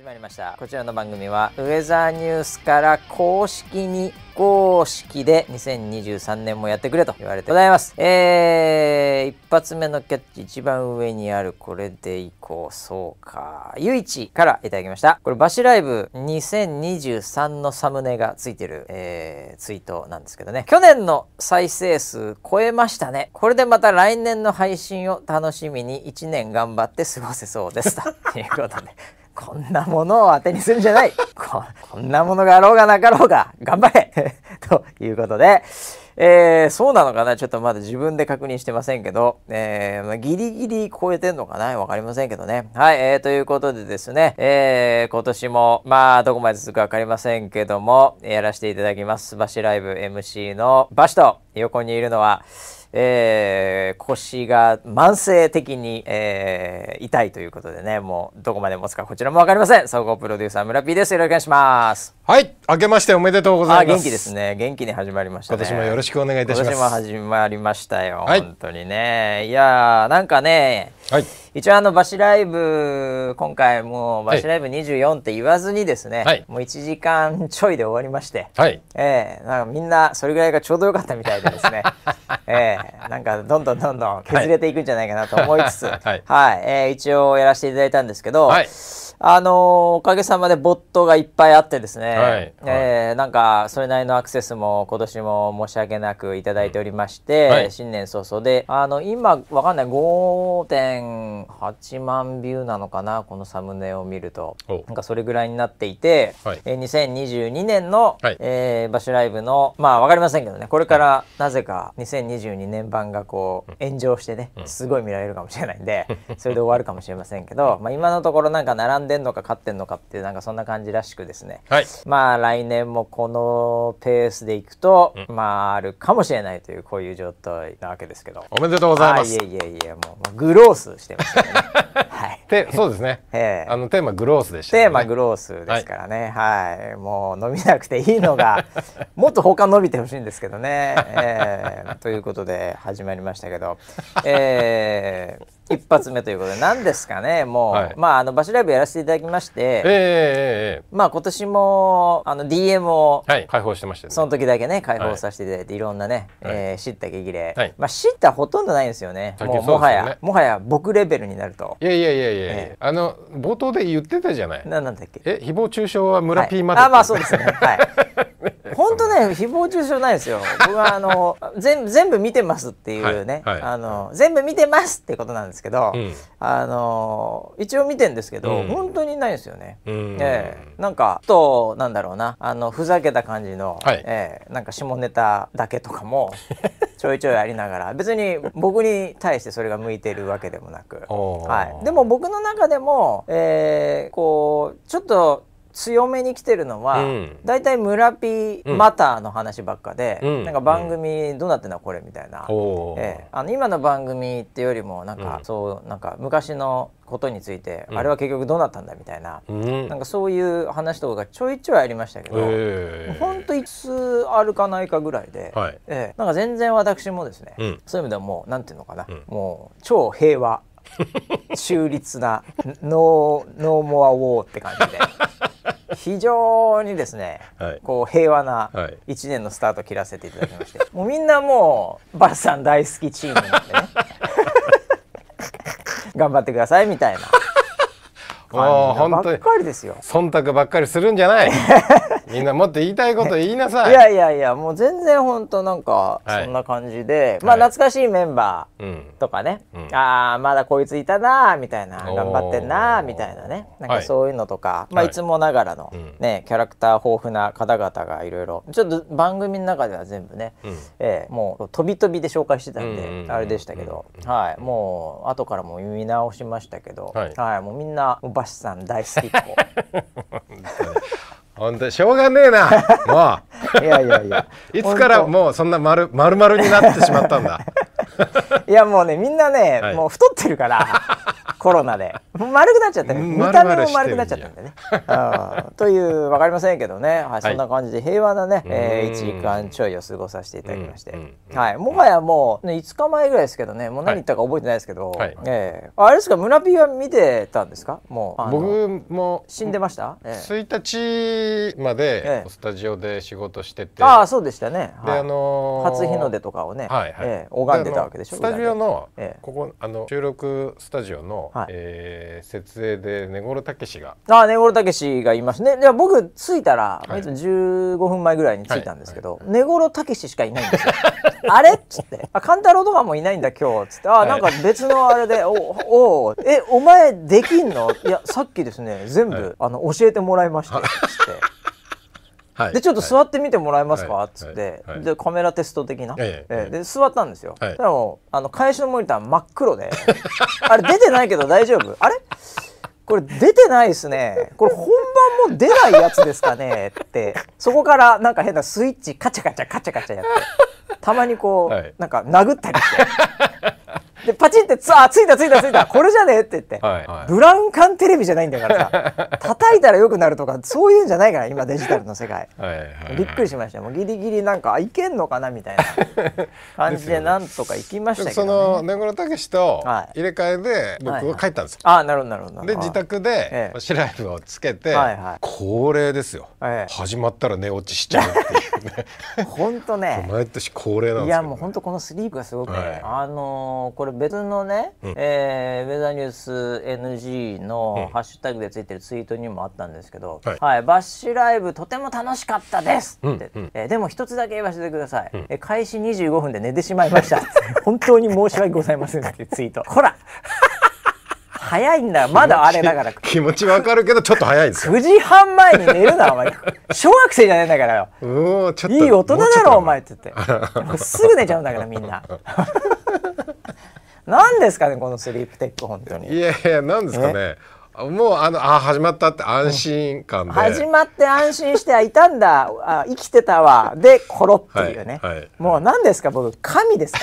始まりましたこちらの番組はウェザーニュースから公式に公式で2023年もやってくれと言われてございますえー、一発目のキャッチ一番上にあるこれでいこうそうかゆいちからいただきましたこれバシライブ2023のサムネがついてる、えー、ツイートなんですけどね去年の再生数超えましたねこれでまた来年の配信を楽しみに1年頑張って過ごせそうですということでこんなものを当てにするんじゃない こんなものがあろうがなかろうが頑張れ ということで、えー、そうなのかなちょっとまだ自分で確認してませんけど、えー、まあ、ギリギリ超えてんのかなわかりませんけどね。はい、えー、ということでですね、えー、今年も、まあ、どこまで続くかわかりませんけども、やらせていただきます。バシライブ MC のバシと、横にいるのは、えー、腰が慢性的に、えー、痛いということでね、もうどこまで持つかこちらもわかりません。総合プロデューサー村 P です。よろしくお願いします。はい明けましておめでとうございます元気ですね元気に始まりました、ね、今年もよろしくお願いいたします今年も始まりましたよ、はい、本当にねいやなんかね、はい、一応あのバシライブ今回もうバシライブ24って言わずにですね、はい、もう1時間ちょいで終わりまして、はい、えー、なんかみんなそれぐらいがちょうどよかったみたいでですね、えー、なんかどんどんどんどん削れていくんじゃないかなと思いつつはい、はい、えー、一応やらせていただいたんですけど、はいあのおかげさまでボットがいっぱいあってですね、はいはい、えー、なんかそれなりのアクセスも今年も申し訳なく頂いておりまして、うんはい、新年早々であの今わかんない5.8万ビューなのかなこのサムネを見るとなんかそれぐらいになっていて、はい、え2022年の、はい、えー、バシュライブのまあわかりませんけどねこれからなぜか2022年版がこう炎上してね、すごい見られるかもしれないんで、それで終わるかもしれませんけど、まあ、今のところなんか並んででんのか勝ってんのかってなんかそんな感じらしくですね、はい、まあ来年もこのペースでいくと、うん、まああるかもしれないというこういう状態なわけですけどおめでとうございます、いえいえいえもうグロースしてますよね そうですね、えー、あのテーマグロースでした、ね、テーマグロースですからね、はい、はい、もう伸びなくていいのが もっと他伸びてほしいんですけどね、えー、ということで始まりましたけど、えー、一発目ということで何ですかねもう、はい、まああのバシライブやらせていただきまして、えー、まあ今年もあの DM を、はい、開放してました、ね、その時だけね開放させていただいて、い、ろんなね、はいえー、知った激励、はい、まあ知ったほとんどないんですよねもうもはやもはや僕レベルになるといやいやいやいやええ、あの冒頭で言ってたじゃない。なんだっけ。え、誹謗中傷は村 P まで、はい、あ、まあそうですね。はい。本当ね誹謗中傷ないですよ僕はあの 全全部見てますっていうね、はいはい、あの全部見てますってことなんですけど、うん、あの一応見てんですけど、うん、本当にないですよね、うん、えー、なんかとなんだろうなあのふざけた感じの、はい、えー、なんか下ネタだけとかも ちょいちょいありながら別に僕に対してそれが向いてるわけでもなく、はい、でも僕の中でも、えー、こうちょっと強めに来てるのは、うん、大体村ピマターの話ばっかで、うん、なんか番組どうなってんだこれみたいな、うん、ええ、あの今の番組ってよりもなんか、うん、そうなんか昔のことについて、あれは結局どうなったんだみたいな、なんかそういう話とかがちょいちょいありましたけど、えー、ほんといつあるかないかぐらいで、はい、ええ、なんか全然私もですね、そういう意味ではもうなんていうのかな、もう超平和中立なノーノーモアウォーって感じで。非常にですね、はい、こう平和な1年のスタート切らせていただきまして、はい、もうみんなもうバスさん大好きチームなんでね 頑張ってくださいみたいな。感じばっかりですよ忖度ばっかりするんじゃない みんなもっと言いたいこと言いなさいいやいやいやもう全然ほんとなんかそんな感じで、はい、まあ懐かしいメンバーとかね、はいああまだこいついたなーみたいな頑張ってんなーみたいなねなんかそういうのとか、はい、まあ、いつもながらのね、ね、うキャラクター豊富な方々がいろいろちょっと番組の中では全部ね、うん、えー、もう飛び飛びで紹介してたんで、あれでしたけど、はいもう後からも読み直しましたけど、はい、はい、もうみんなも橋さん大好きっ子。本当しょうがねえなもう いやいやいや いつからもうそんな丸丸々になってしまったんだ いやもうねみんなね、はい、もう太ってるからコロナで丸くなっちゃったね見た目も丸くなっちゃったんだね。という分かりませんけどね、はい、そんな感じで平和なね、えー、1時間ちょいを過ごさせていただきまして、はい、もはやもう、ね、5日前ぐらいですけどねもう何言ったか覚えてないですけど、はい、えー、あれですか村ピーは見てたんですかもう僕も死んでました、えー、1日までスタジオで仕事してて、ああそうでしたね、であの初日の出とかをね、はいはいえー、拝んでたわけでしょスタジオの、えここあの収録スタジオの、はえ設営で根室武がああ根室武がいますねで僕着いたら、はい、15分前ぐらいに着いたんですけど、根室武しかいないんですよ あれっつって「あ勘太郎とかもいないんだ今日」っつって「あなんか別のあれで、おおえお前できんのいやさっきですね全部、あの教えてもらいました」っつって。はい、でちょっと座ってみてもらえますか?」っつって、でカメラテスト的な、えー、で座ったんですよ、はい、もあの返しのモニター真っ黒で あれ出てないけど大丈夫あれこれ出てないですね。これ本番も出ないやつですかねって、そこからなんか変なスイッチカチャカチャカチャカチャやって、たまにこう、はい、なんか殴ったりして、でパチンってつあついたついたついた これじゃねって言って、はいはい、ブラウン管テレビじゃないんだからさ叩いたらよくなるとかそういうんじゃないから今デジタルの世界、はいはいはい、びっくりしましたもうギリギリなんかいけんのかなみたいな 感じでなんとか行きましたけど、ね、その根室武と入れ替えで僕は帰ったんですよ、はいはい、あなるほどなるほどで自宅でシライブをつけて、はいはい、恒例ですよ、はい、始まったら寝落ちしちゃうっていうね本当ね毎年恒例なんですよ、ね、いやもう本当このスリープがすごくね、はい、あのー、これれ別のね、うん、えー、ウェザーニュース NG のハッシュタグでついてるツイートにもあったんですけど、うんはい、バッシュライブとても楽しかったですって、うん、えー、でも一つだけ言わせてください、うん、え開始25分で寝てしまいました 本当に申し訳ございませんってツイートほら早いんだまだあれだから 気持ちわかるけどちょっと早いですよ9時半前に寝るなお前 小学生じゃないんだからよいい大人だろお前って言ってすぐ寝ちゃうんだからみんななんですかねこのスリープテック本当にいやいやなんですかね、ねもうあのあ始まったって安心感で、始まって安心してはいたんだあ生きてたわでコロっていうね、はいはい、もう何ですか僕神ですか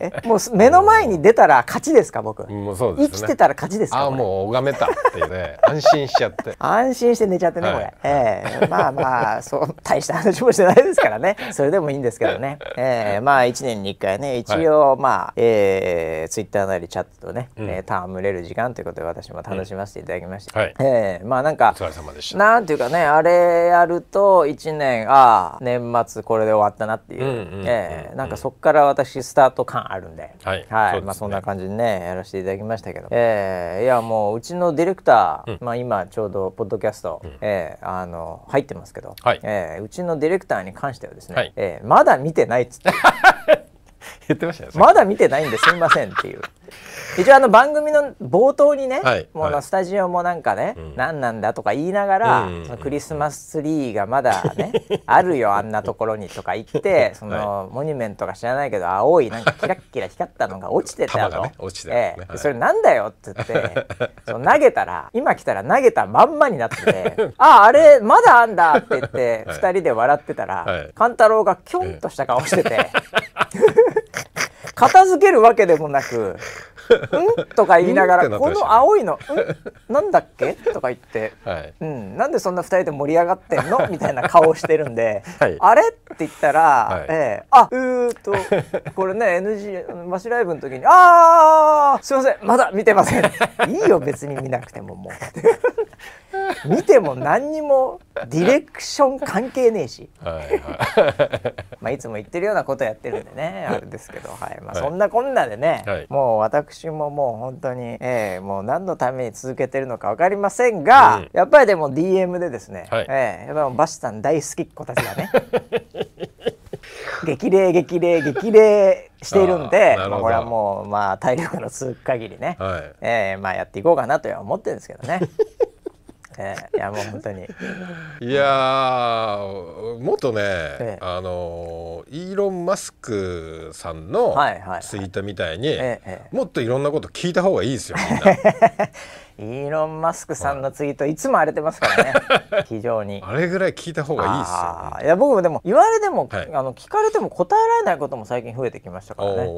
えもう目の前に出たら勝ちですか僕、もうそうんね、生きてたら勝ちですかあもう拝めたっていうね安心しちゃって 安心して寝ちゃってねこれ、はえー、まあまあそう大した話もしてないですからねそれでもいいんですけどね、えー、まあ1年に1回ね一応、まあ、えー、ツイッターなりチャットとね、うん、え戯れる時間ということで私も楽しみしましていただきまして、はい、えー、まあなんかお疲れ様でしたなんていうかねあれやると1年ああ年末これで終わったなっていう、ええー、なんかそこから私スタート感あるんで、はい、はいね、まあ、そんな感じでねやらせていただきましたけど、えー、いやもううちのディレクター、うん、まあ、今ちょうどポッドキャスト、うん、えー、あの入ってますけど、はい、えー、うちのディレクターに関してはですね、はい、えー、まだ見てないっつって。言ってましたまだ見てないんですいませんっていう 一応あの番組の冒頭にね、はい、もうのスタジオもなんかね、はい、何なんだとか言いながら、うん、そのクリスマスツリーがまだね あるよあんなところにとか言ってその、モニュメントが知らないけど青いなんかキラッキラ光ったのが落ちてたの、ねええ、それなんだよって言ってその投げたら今来たら投げたまんまになってて「あああれまだあんだ」って言って2人で笑ってたら、勘太郎がキョンとした顔してて。片付けるわけでもなく「うん?」とか言いながら「この青いの、うん、なんだっけ?」とか言って「はい、うん、なんでそんな2人で盛り上がってんの?」みたいな顔をしてるんで「はい、あれ?」って言ったら「はい、えー、あうーと これね NG マシライブの時に「ああすいませんまだ見てません」「いいよ別に見なくてももう」見ても何にもディレクション関係ねえしはい、まあいつも言ってるようなことやってるんでねあれですけど、はいまあ、そんなこんなでね、はい、もう私ももう本当に、えー、もう何のために続けてるのか分かりませんが、うん、やっぱりでも DM でですね、はい、えー、やっぱバシさん大好きっ子たちがね 激励激励激励しているんでまあ、これはもうまあ体力の続く限りね、はい、えー、まあやっていこうかなとは思ってるんですけどね。えー、いやもう本当にいやもっとね、えー、あのイーロン・マスクさんのツイートみたいに、もっといろんなこと聞いた方がいいですよみんな。イーロン・マスクさんのツイート、い、つも荒れてますからね非常にあれぐらい聞いた方がいいですよ、ね、いや僕もでも言われても、はい、あの聞かれても答えられないことも最近増えてきましたからね、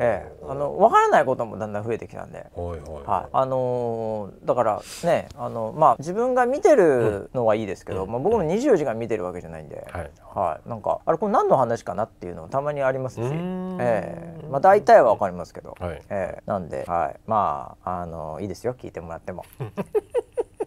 ええ、あの分からないこともだんだん増えてきたんで、はいあのー、だからねあの、まあ、自分が見てるのはいいですけど、うん、まあ、僕も24時間見てるわけじゃないんで、はい、はい、なんかあれこれ何の話かなっていうのもたまにありますし、ええまあ、大体は分かりますけど、はい、ええ、なんで、はい、まああのいいですよ聞いてももらっても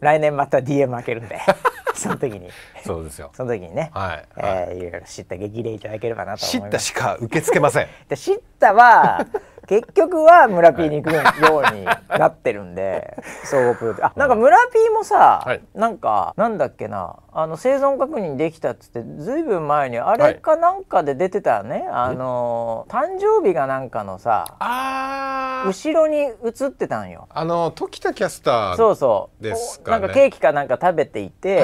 来年また DM 開けるんで その時にそうですよその時にね、はいえー、いろいろ知った激励いただければなと思います知ったしか受け付けません で知ったは結局は村ピーに行くようになってるんで、総合プロあなんか村ピーもさ、はい、なんかなんだっけなあの生存確認できたっつってずいぶん前にあれかなんかで出てたね、はい、あの誕生日がなんかのさあ後ろに映ってたんよあの時田キャスターそうそうですか、ね、なんかケーキかなんか食べていて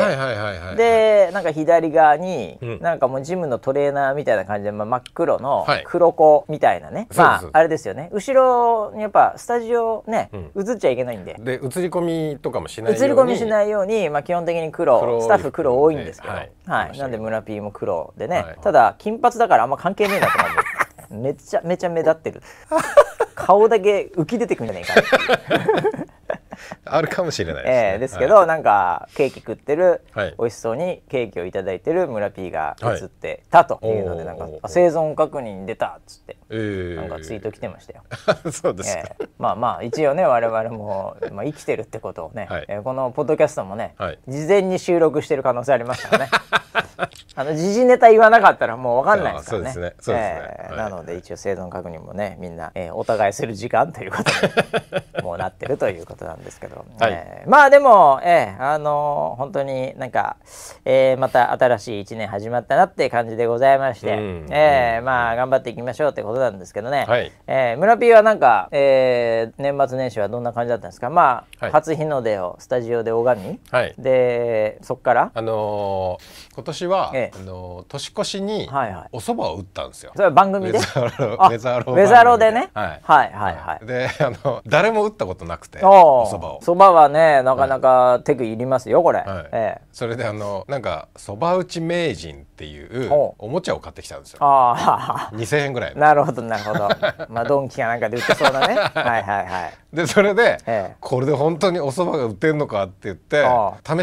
でなんか左側に、うん、なんかもうジムのトレーナーみたいな感じで、まあ、真っ黒の黒子みたいなね、はい、まああれですよねね後ろにやっぱスタジオね、うん、映っちゃいけないんでで映り込みとかもしないように映り込みしないように、まあ、基本的に黒スタッフ黒多いんですけど、ね、はい、はい、なんで村 P も黒でね、はい、ただ金髪だからあんま関係ねえなと思ってめちゃめちゃ目立ってる 顔だけ浮き出てくんじゃないかあるかもしれないです、ね、えー、ですけど、はい、なんかケーキ食ってる、はい、美味しそうにケーキを頂いてる村 P が映ってたというので、はい、なんか生存確認出たっつってなんかツイート来てましたよ。そうですか、えー、まあまあ一応ね我々も、まあ、生きてるってことをね、はい、えー、このポッドキャストもね、はい、事前に収録してる可能性ありますからね。あの時事ネタ言わなかったらもう分かんないですからね。そうですね。えー、なので一応生存確認もねみんな、えー、お互いする時間ということにもうなってるということなんですけど、はい、えー、まあでも、えー、あのー、本当になんか、えー、また新しい1年始まったなって感じでございまして、うん、えー、まあ頑張っていきましょうってことことなんですけどね、はい、えー、村 P はなんか、えー、年末年始はどんな感じだったんですかまあ、はい、初日の出をスタジオで拝み、はい、でそこからあのー、今年は、ええ、あのー、年越しにお蕎麦を打ったんですよ、はいはい、それ番組でウェザーローウェザーローでね、はい、はいはいはいであの誰も打ったことなくてお蕎麦を蕎麦はねなかなか手具いりますよこれ、はいええ、それであのなんか蕎麦打ち名人っていうおもちゃを買ってきたんですよ2000円ぐらい なるほどほどなるほどまあドンキかなんかで売ってそうだね はいはいはいでそれで、ええ、これで本当にお蕎麦が売ってんのかって言って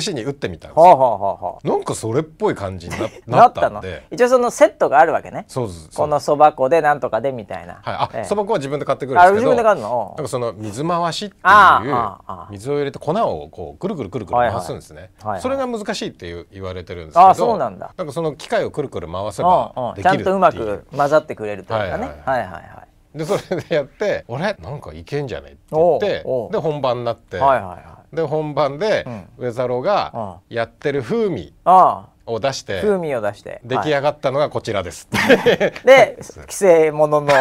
試しに打ってみたんですよ、はあはあはあ、なんかそれっぽい感じになったので一応そのセットがあるわけねそうですこの蕎麦粉でなんとかでみたいな、はい、あ、ええ、そば粉は自分で買ってくるんですけど自分で買うのなんかその水回しっていう水を入れて粉をこうぐるぐるぐるぐる回すんですね、はいはい、それが難しいって言われてるんですけどあそうなんだなんかその機械をくるくる回せばできるちゃんとうまく混ざってくれるというかねはいはいはいでそれでやって「俺なんかいけんじゃね?」って言ってで本番になって、はいはいはい、で本番で上太郎がやってる風味を出して風味を出して出来上がったのがこちらです、はい、で規制 ものの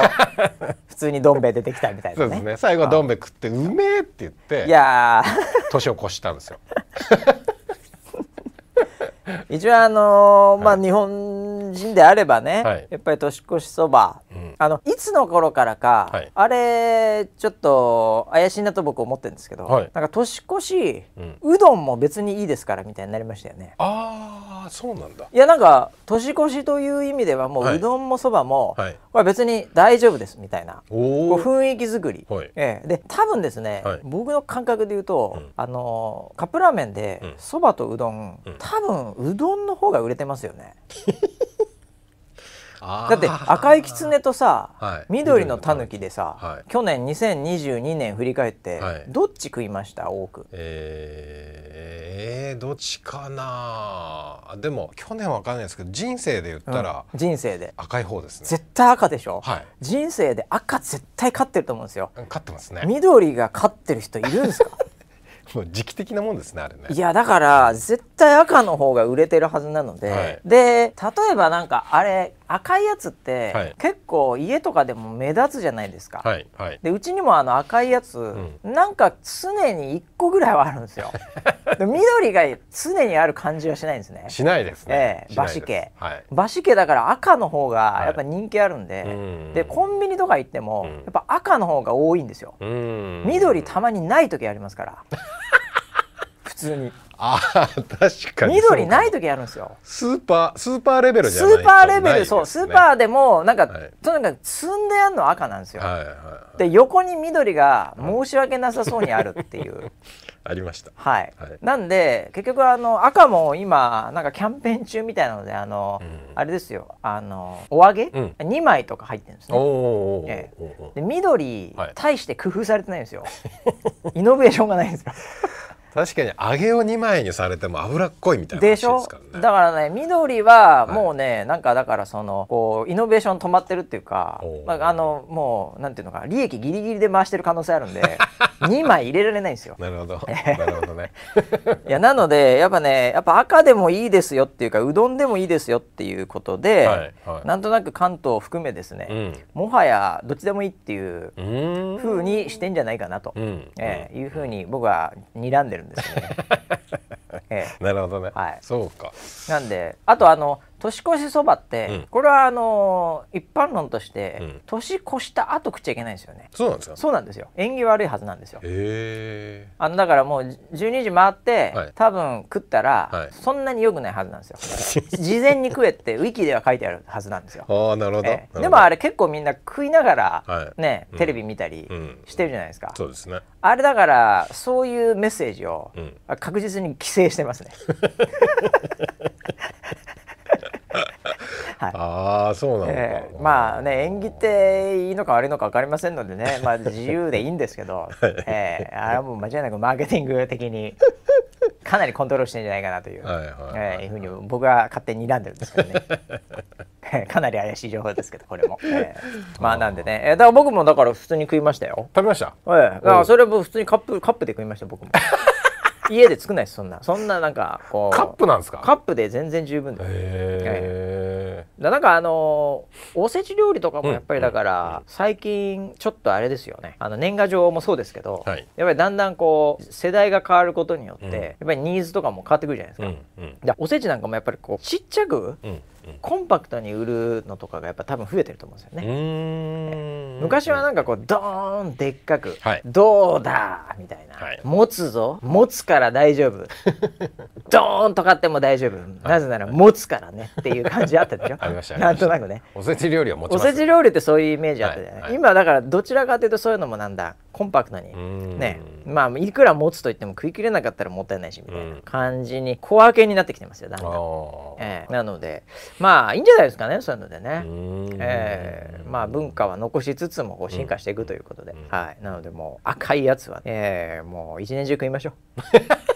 普通にどん兵衛出てきたみたいな、ね、そうですね最後はどん兵衛食って「うめえ!」って言っていや年を越したんですよ 一応あのー、まあ、日本人であればね、はい、やっぱり年越しそば、うん、あのいつの頃からか、はい、あれちょっと怪しいなと僕思ってるんですけど、はい、なんか年越し、うん、うどんも別にいいですからみたいになりましたよね。ああそうなんだいやなんか年越しという意味ではもう、うどんもそばも、はい、これ別に大丈夫ですみたいなこう雰囲気作り、はい、ええ、で多分ですね、はい、僕の感覚で言うと、うん、あのカップラーメンでそば、とうどん、うん、多分うどんの方が売れてますよね。だって赤い狐とさ、はい、緑のタヌキでさ、はい、去年2022年振り返って、はい、どっち食いました多くえー、えー、どっちかなでも去年は分かんないですけど人生で言ったら、うん、人生で赤い方ですね絶対赤でしょ、はい、人生で赤絶対勝ってると思うんですよ勝ってますね緑が勝ってる人いるんですか もう時期的なもんですねあれねいやだから絶対赤の方が売れてるはずなので、はい、で例えばなんかあれ赤いやつって、はい、結構家とかでも目立つじゃないですか、はいはい、でうちにもあの赤いやつ、うん、なんか常に1個ぐらいはあるんですよ 緑が常にある感じはしないんですねしないですね、えー、バシ系、はい、バシ系だから赤の方がやっぱ人気あるんで、はい、でコンビニとか行っても、うん、やっぱ赤の方が多いんですよ、緑たまにない時ありますから通にあ確かに緑ない時あるんですよスーパースーパーレベルじゃないスーパーレベル、ね、そうスーパーでもなんか、はい、とにかく積んでやるの赤なんですよ、はいはいはい、で横に緑が申し訳なさそうにあるっていう、ありました、はい、はい、なんで結局あの赤も今なんかキャンペーン中みたいなのであの、うん、あれですよあのお揚げ、うん、2枚とか入ってるんですね、おおええ、で緑、はい、大して工夫されてないんですよ イノベーションがないんですよ確かに揚げを2枚にされても脂っこいみたいな、ね、でしょだからね緑はもうね、はい、なんかだからそのこうイノベーション止まってるっていうか、まあ、あのもうなんていうのか利益ギリギリで回してる可能性あるんで2 枚入れられないんですよ。なるほど なるほどねいやなのでやっぱねやっぱ赤でもいいですよっていうかうどんでもいいですよっていうことで、はいはい、なんとなく関東を含めですね、うん、もはやどっちでもいいっていうふうにしてんじゃないかなと、うん、えー、いうふうに僕は睨んでるるんですよね。ええ、なるほどね。はい。そうか。なんで、あとあの年越しそばって、うん、これはあの一般論として、うん、年越した後食っちゃいけないんですよねそうなんですかそうなんですよ縁起悪いはずなんですよへえだからもう12時回って、はい、多分食ったら、はい、そんなによくないはずなんですよ 事前に食えってウィキでは書いてあるはずなんですよああなるほどえー、でもあれ結構みんな食いながら、はい、ね、テレビ見たりしてるじゃないですか、そうですねあれだからそういうメッセージを、確実に規制してますね はい、ああそうなのえー、まあね縁起っていいのか悪いのか分かりませんのでね、まあ、自由でいいんですけど、はい、えー、あれはもう間違いなくマーケティング的にかなりコントロールしてんじゃないかなという,、はいはえいうふうに僕は勝手に睨んでるんですけどね かなり怪しい情報ですけどこれも、えー、まあなんでね、えー、だから僕もだから普通に食いましたよ食べました、えー、だからそれも普通にカップカップで食いました僕も。家で作ないですそんなそんななんかこうカップなんですかカップで全然十分ですへえねなんかあのおせち料理とかもやっぱりだから、最近ちょっとあれですよねあの年賀状もそうですけど、はい、やっぱりだんだんこう世代が変わることによって、やっぱりニーズとかも変わってくるじゃないですか、でおせちなんかもやっぱりこうちっちゃく、コンパクトに売るのとかがやっぱ多分増えてると思うんですよね。昔はなんかこうドーンでっかく「はい、どうだ!」みたいな、はい、持つぞ持つから大丈夫 ドーンとかっても大丈夫なぜなら持つからねっていう感じあったでしょ ありましたなんとなくねおせち料理は持ちおせち料理ってそういうイメージあったじゃない、はい、今だからどちらかというとそういうのもなんだコンパクトにねまあいくら持つといっても食い切れなかったらもったいないしみたいな感じに小分けになってきてますよだんだん。ええ、なのでまあいいんじゃないですかねそういうのでね、えー、まあ、文化は残しつつもこう進化していくということで、はい、なのでもう赤いやつは、ね、えー、もう一年中食いましょう。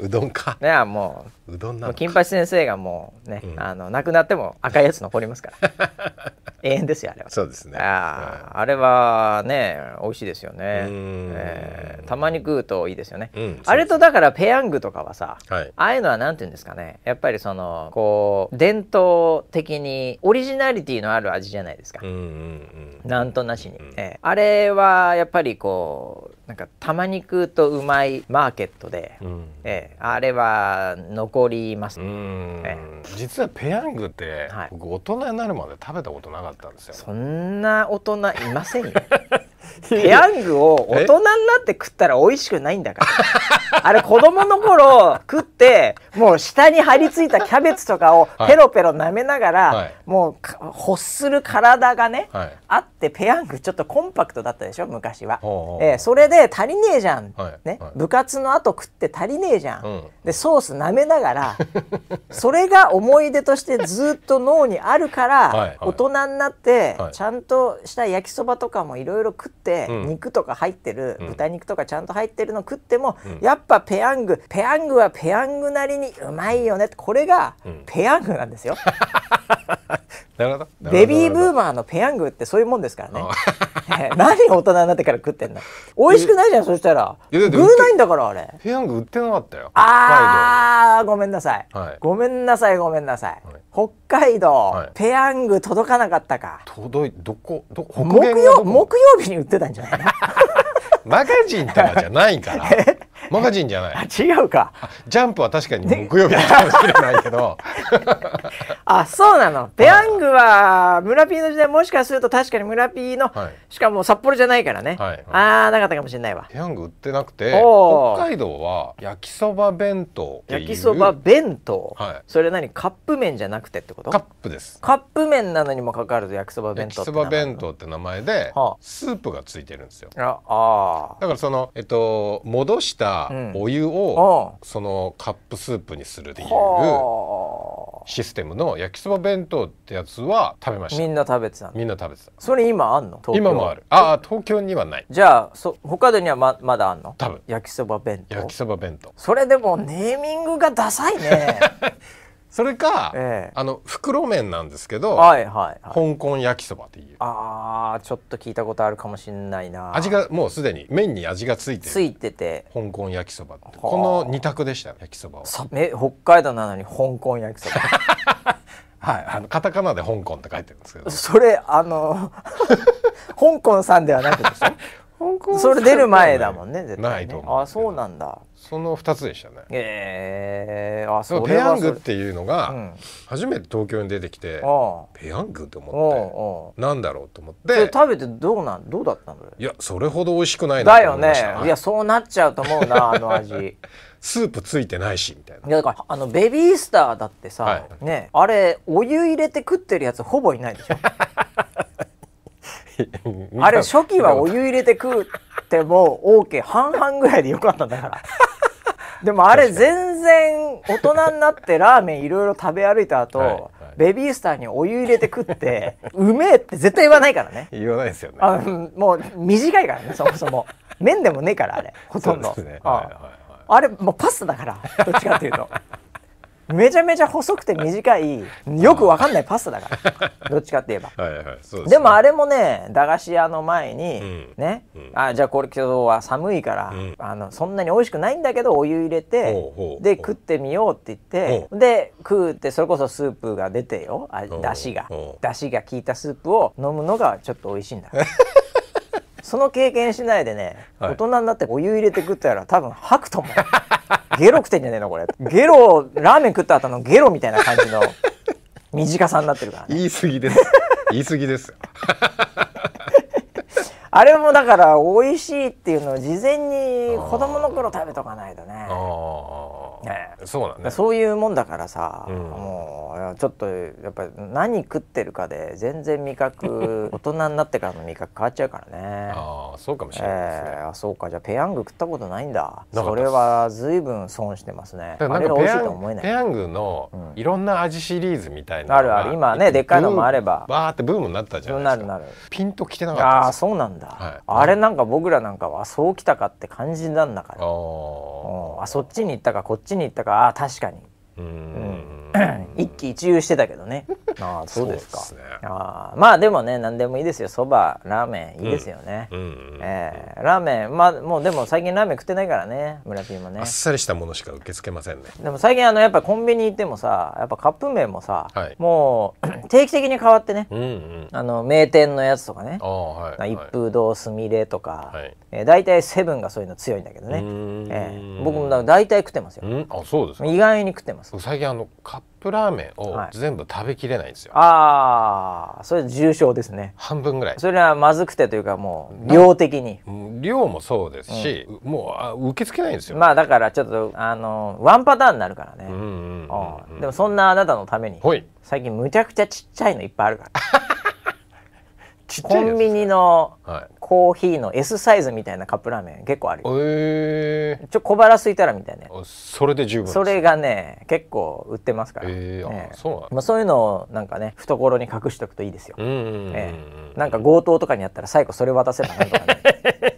うどんかねもううどんな金八先生がもうね、うん、あの亡くなっても赤いやつ残りますから 永遠ですよあれはそうですねあ,、あれはね美味しいですよね、えー、たまに食うといいですよね、うん、あれとだからペヤングとかはさ、はい、ああいうのは何て言うんですかねやっぱりそのこう伝統的にオリジナリティのある味じゃないですか、うんうんうん、なんとなしに、うん、えー、あれはやっぱりこうなんかたまに食うとうまいマーケットで、うん、ええ、あれは残りますええ、実はペヤングって、はい、大人になるまで食べたことなかったんですよ、そんな大人いませんよ ペヤングを大人になって食ったら美味しくないんだから。あれ子供の頃食って、もう下に張り付いたキャベツとかをペロペロ舐めながら、はい、もう欲する体がね、はい、あってペヤングちょっとコンパクトだったでしょ、昔は。えー、それで足りねえじゃん。はい、ね、部活の後食って足りねえじゃん。うん、で、ソース舐めながら、それが思い出としてずっと脳にあるから、大人になって、ちゃんとした焼きそばとかもいろいろ食って、肉とか入ってる、豚肉とかちゃんと入ってるの食っても、やっぱペヤングペヤングはペヤングなりにうまいよねこれがペヤングなんですよ。ベビーブーマーのペヤングってそういうもんですからね。何大人になってから食ってんだ美味しくないじゃんそしたらグーないんだからあれペヤング売ってなかったよああごめんなさい、ごめんなさいごめんなさい、北海道、はい、ペヤング届かなかったか届いどこどこ木曜木曜日に売ってたんじゃない マガジンとかじゃないから マガジンじゃない。違うか。ジャンプは確かに木曜日かもしれないけど。あ、そうなの。ペヤングは村ピーの時代もしかすると確かに村ピーの、はい、しかも札幌じゃないからね。はいはい、ああなかったかもしれないわ。ペヤング売ってなくて北海道は焼きそば弁当焼きそば弁当。はい。それ何カップ麺じゃなくてってこと？カップです。カップ麺なのにもかかわらず焼きそば弁当。焼きそば弁当って名前で、はあ、スープがついてるんですよ。ああ。だからそのえっと戻したお湯をそのカップスープにするっていうシステムの焼きそば弁当ってやつは食べましたみんな食べてたみんな食べてたそれ今あんの今もあるああ東京にはないじゃあそ他でにはままだあんの多分焼きそば弁当焼きそば弁当それでもネーミングがダサいね それか、ええ、あの袋麺なんですけど、はいはいはい、香港焼きそばっていうああちょっと聞いたことあるかもしれないな味がもうすでに麺に味がついてついてて香港焼きそばこの二択でした焼きそばはえ北海道なのに香港焼きそば はいあのカタカナで香港って書いてるんですけどそれあの 香港さんではなくてでしょそれ出る前だもんね絶対、ね、あそうなんだその2つでしたねええー、あそうペヤングっていうのが初めて東京に出てきて、うん、ペヤングと思ってなんだろうと思って食べてどうなんどうだったのいやそれほど美味しくないなだよねいやそうなっちゃうと思うなあの味 スープついてないしみたいないやだからあのベビースターだってさ、はい、ねあれお湯入れて食ってるやつほぼいないでしょあれ初期はお湯入れて食っても OK 半々ぐらいでよかったんだから でもあれ全然大人になってラーメンいろいろ食べ歩いた後、はいはい、ベビースターにお湯入れて食って うめえって絶対言わないからね言わないですよねあもう短いからねそもそも麺でもねえからあれほとんど、あれもうパスタだからどっちかっていうとめちゃめちゃ細くて短いよくわかんないパスタだから どっちかって言えばでもあれもね駄菓子屋の前に、ね、あじゃあこれ今日は寒いから、あのそんなに美味しくないんだけどお湯入れて、で食ってみようって言ってで食うってそれこそスープが出てよあだしがだしが効いたスープを飲むのがちょっと美味しいんだ。その経験しないでね、大人になってお湯入れて食ったら多分吐くと思う。ゲロ食ってんじゃねえのこれゲロラーメン食った後のゲロみたいな感じの身近さになってるから、ね、言い過ぎです言い過ぎです あれもだから美味しいっていうのを事前に子供の頃食べとかないとねああ。そうなんねそういうもんだからさ、うん、もうちょっとやっぱり何食ってるかで全然味覚大人になってからの味覚変わっちゃうからね ああそうかもしれないですね、えー、あそうかじゃあペヤング食ったことないんだそれは随分損してますねあれが美味しいと思えないペヤングのいろんな味シリーズみたいな、うん、あるある今ねでっかいのもあればバーってブームになったじゃないですかなるなるピンときてなかったああそうなんだ、はい、あれなんか僕らなんかはそうきたかって感じなんだからああそっちに行ったかこっちちに行ったかああ確かにうん一喜一憂してたけどね ああそうですかで、ね、あまあでもね何でもいいですよそばラーメンいいですよね、えラーメンまあもうでも最近ラーメン食ってないからね村ピーもねあっさりしたものしか受け付けませんねでも最近あのやっぱコンビニ行ってもさやっぱカップ麺もさ、はい、もう定期的に変わってね、うんうん、あの名店のやつとかね、はい、一風堂すみれとか、はいえー、大体セブンがそういうの強いんだけどね、えー、僕も大体食ってますよ、うん、あそうです、ね、意外に食ってます最近あのカカップラーメンを全部食べきれないんですよ、はい、ああそれ重症ですね半分ぐらいそれはまずくてというかもう量的に量もそうですし、うん、もうあ受け付けないんですよまあだからちょっとあのワンパターンになるからね、うんでもそんなあなたのために最近むちゃくちゃちっちゃいのいっぱいあるから コンビニのコーヒーの S サイズみたいなカップラーメン結構あるよ、えー、ちょ小腹すいたらみたいなそれで十分それがね結構売ってますから、えーね、そうまあ、そういうのをなんかね懐に隠しておくといいですよ、うんうえなんか強盗とかにあったら最後それ渡せばなんとかね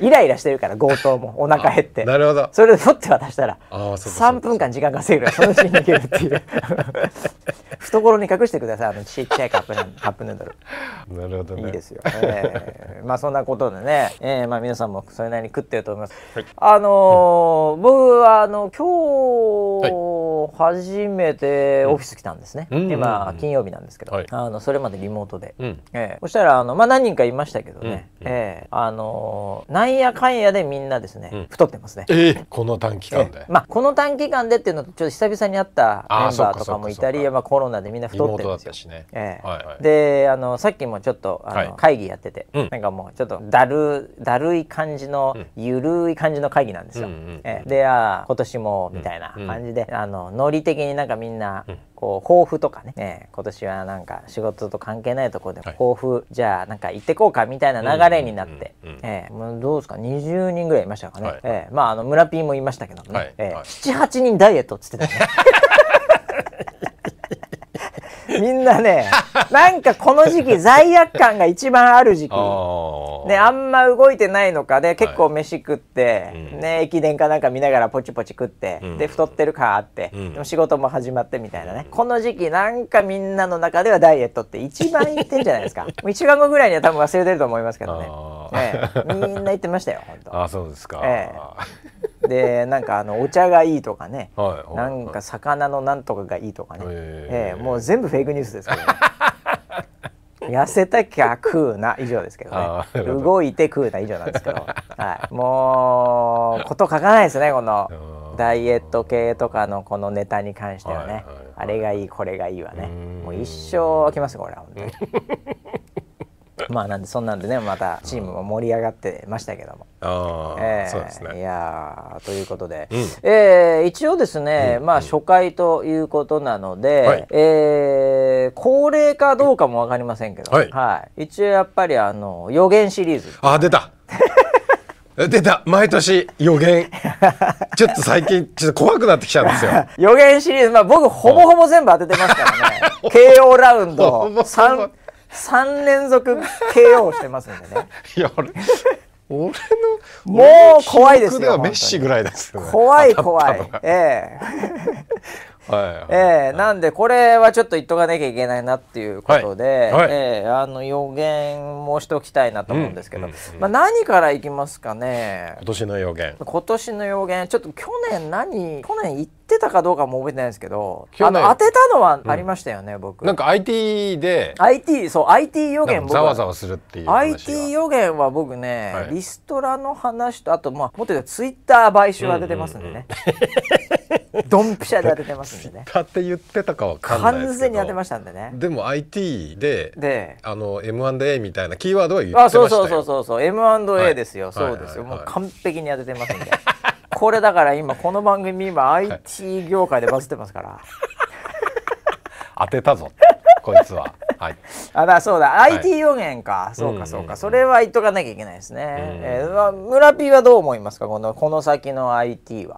イライラしてるから強盗もお腹減ってなるほどそれで取って渡したら3分間時間稼ぐからそのうちに逃げるっていう 懐に隠してくださいあのちっちゃいカップカップヌードルなるほど、ね、いいですよ、えー、まあそんなことでね、えー、まあ皆さんもそれなりに食ってると思います、はい、あのーうん、僕はあの今日初めてオフィス来たんですね、でまあ金曜日なんですけど、はい、あのそれまでリモートで、うん、えー、そしたらあのまあ何人かいましたけどね、うん、えー、あのーなんやかんやでみんなですね、うん、太ってますね。えー、この短期間で、まあこの短期間でっていうのとちょっと久々に会ったメンバーとかもいたり、まあコロナでみんな太ってるんですよ。ね、えーはいはい、であのさっきもちょっとあの、はい、会議やってて、うん、なんかもうちょっとだるだるい感じの、ゆるい感じの会議なんですよ。うんうん、えー、であ今年もみたいな感じで、あのノリ的になんかみんな、こう抱負とかね、ね、今年はなんか仕事と関係ないところで抱負、はい、じゃあなんか行ってこうかみたいな流れになって、うどうですか20人ぐらいいましたかね、はい、えー、まああの村ピーもいましたけどね、はい、えー、78人ダイエットっつってたね。みんなね、なんかこの時期 罪悪感が一番ある時期。ね、あんま動いてないのかで、結構飯食って、はいね、駅伝かなんか見ながらポチポチ食って、うん、で、太ってるかって、うん、でも仕事も始まってみたいなね。この時期なんかみんなの中ではダイエットって一番言ってんじゃないですか。1 週間後ぐらいには多分忘れてると思いますけどね。ねみんな言ってましたよ、本当。あ、そうですか。ええでなんかあのお茶がいいとかね、はいはい、なんか魚のなんとかがいいとかね、ええー、もう全部フェイクニュースですけど、ね。痩せたきゃ食うな以上ですけどね動いて食うな以上なんですけど、はい、もうこと書かないですねこのダイエット系とかのこのネタに関してはね、はいはいはい、あれがいいこれがいいはねもう一生飽きますこれは本当に。まあなんでそんなんでねまたチームも盛り上がってましたけども。あえー、そうですねいやということで、うん、えー、一応ですね、うん、まあ、初回ということなので、はい、えー、高齢かどうかもわかりませんけど、はい、はい、一応やっぱりあの予言シリーズ、ね、あ出た 出た毎年予言ちょっと最近ちょっと怖くなってきちゃうんですよ 予言シリーズまあ僕ほぼほぼ全部当ててますからね KO ラウンド 3, 3連続 KO してますんでねいやあれ俺のもう怖いですよメッシぐらいですね、怖い怖いええ はい、ええ、なんでこれはちょっと言っとかなきゃいけないなっていうことで、ええ、あの予言もしておきたいなと思うんですけど、まあ、何からいきますかね今年の予言今年の予言ちょっと去年何去年言っってたかどうかも覚えてないんですけど、あの当てたのはありましたよね、うん、僕。なんか IT で IT そう IT 予言僕ざわざわするっていう IT 予言は僕ね、はい、リストラの話とあとまあもっと言うとツイッター買収は出てますんでね。ドンピシャで当ててますんでね。だって言ってたかは完全に当てましたんでね。でも IT でであの M&A みたいなキーワードは言ってましたよ。あそうそうそうそうそう M&A ですよ、はい、そうですよ、はいはいはい、もう完璧に当ててますんで。これだから今この番組今 IT 業界でバズってますから、当てたぞこいつは。はい、あだそうだ、IT 予言か、そうかそうか、それは言っとかなきゃいけないですね、うえー、村 P はどう思いますかこのこの先の IT は。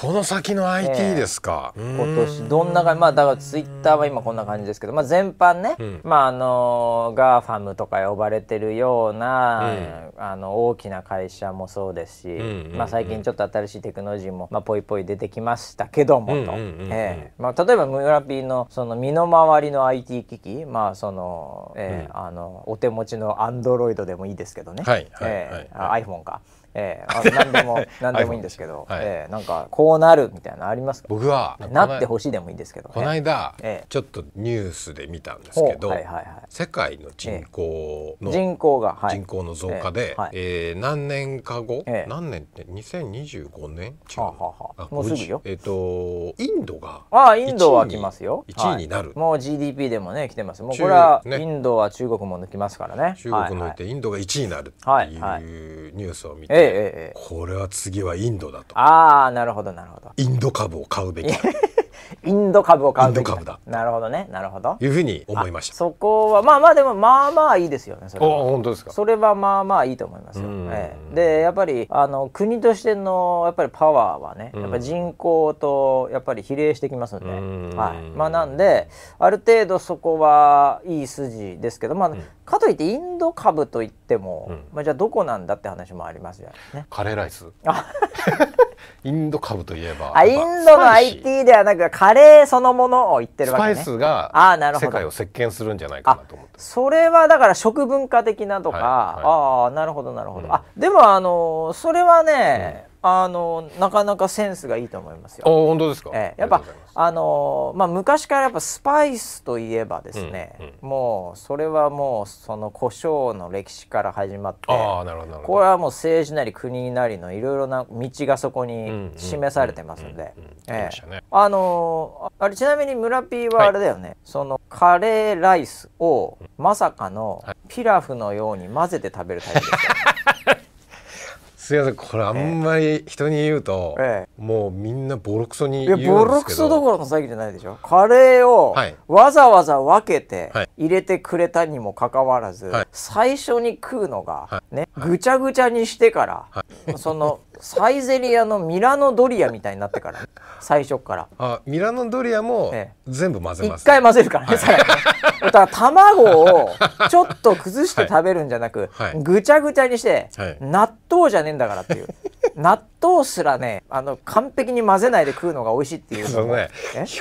この先の IT ですか、えー、今年どんなまあだからツイッターは今こんな感じですけど、まあ、全般ね、うん、まああのガーファムとか呼ばれてるような、うん、あの大きな会社もそうですし、うんうん、まあ、最近ちょっと新しいテクノロジーも、まあ、ぽいぽい出てきましたけどもと、えーまあ、例えばムラピーのその身の回りの IT 機器、まあそのえー、うん、あのお手持ちのアンドロイドでもいいですけどね、はいはえー、はい、iPhone か。えー、何 でも何でもいいんですけど、はい、えー、なんかこうなるみたいなありますか僕はなってほしいでもいいんですけど、ね、この間、ええ、ちょっとニュースで見たんですけど、はいはいはい、世界の人口の、え人口が、はい、人口の増加で、ええ何年か後、え何年って2025年中ははもうすぐよえっ、とインドがああインドは来ますよ1位になる、もう GDP でもね来てますもうこれは、ね、インドは中国も抜きますからね中国抜いて、インドが1位になるっていう、ニュースを見て、えええ、これは次はインドだとああなるほどなるほどインド株を買うべき インド株を買うだなるほどねなるほどいうふうに思いましたそこはまあまあでもまあまあいいですよねそれは本当ですかそれはまあまあいいと思いますよ、ええ、でやっぱりあの国としてのやっぱりパワーはねやっぱ人口とやっぱり比例してきますので、はいまあ、なんである程度そこはいい筋ですけど、まあ、うん、かといってインド株といっても、うん、まあ、じゃあどこなんだって話もありますよね。カレーライス インド株といえばあインドの IT ではなくカレーそのものを言ってるわけ、ね、スパイスが世界を席巻するんじゃないかなと思ってそれはだから食文化的なとか、はいはい、ああなるほどなるほど、うん、あでもあのそれはね、うんあのなかなかセンスがいいと思いますよ。本当ですか、えやっぱあの、まあ、昔からやっぱスパイスといえばですね、うんうん、もうそれはもうその胡椒の歴史から始まってこれはもう政治なり国なりのいろいろな道がそこに示されてますんであのあれちなみに村 P はあれだよね、はい、そのカレーライスをまさかのピラフのように混ぜて食べるタイプですよ、ね。すみませんこれあんまり人に言うと、ええ、もうみんなボロクソに言うんですけどボロクソどころの詐欺じゃないでしょカレーをわざわざ分けて入れてくれたにもかかわらず、はい、最初に食うのがね、はい、ぐちゃぐちゃにしてから、はい、そのサイゼリアのミラノドリアみたいになってから最初からあミラノドリアも全部混ぜます、ね、一回混ぜるからね、さらにだから卵をちょっと崩して食べるんじゃなく、ぐちゃぐちゃにして、納豆じゃねえんだからっていう 納豆すらねあの完璧に混ぜないで食うのが美味しいっていうそのね表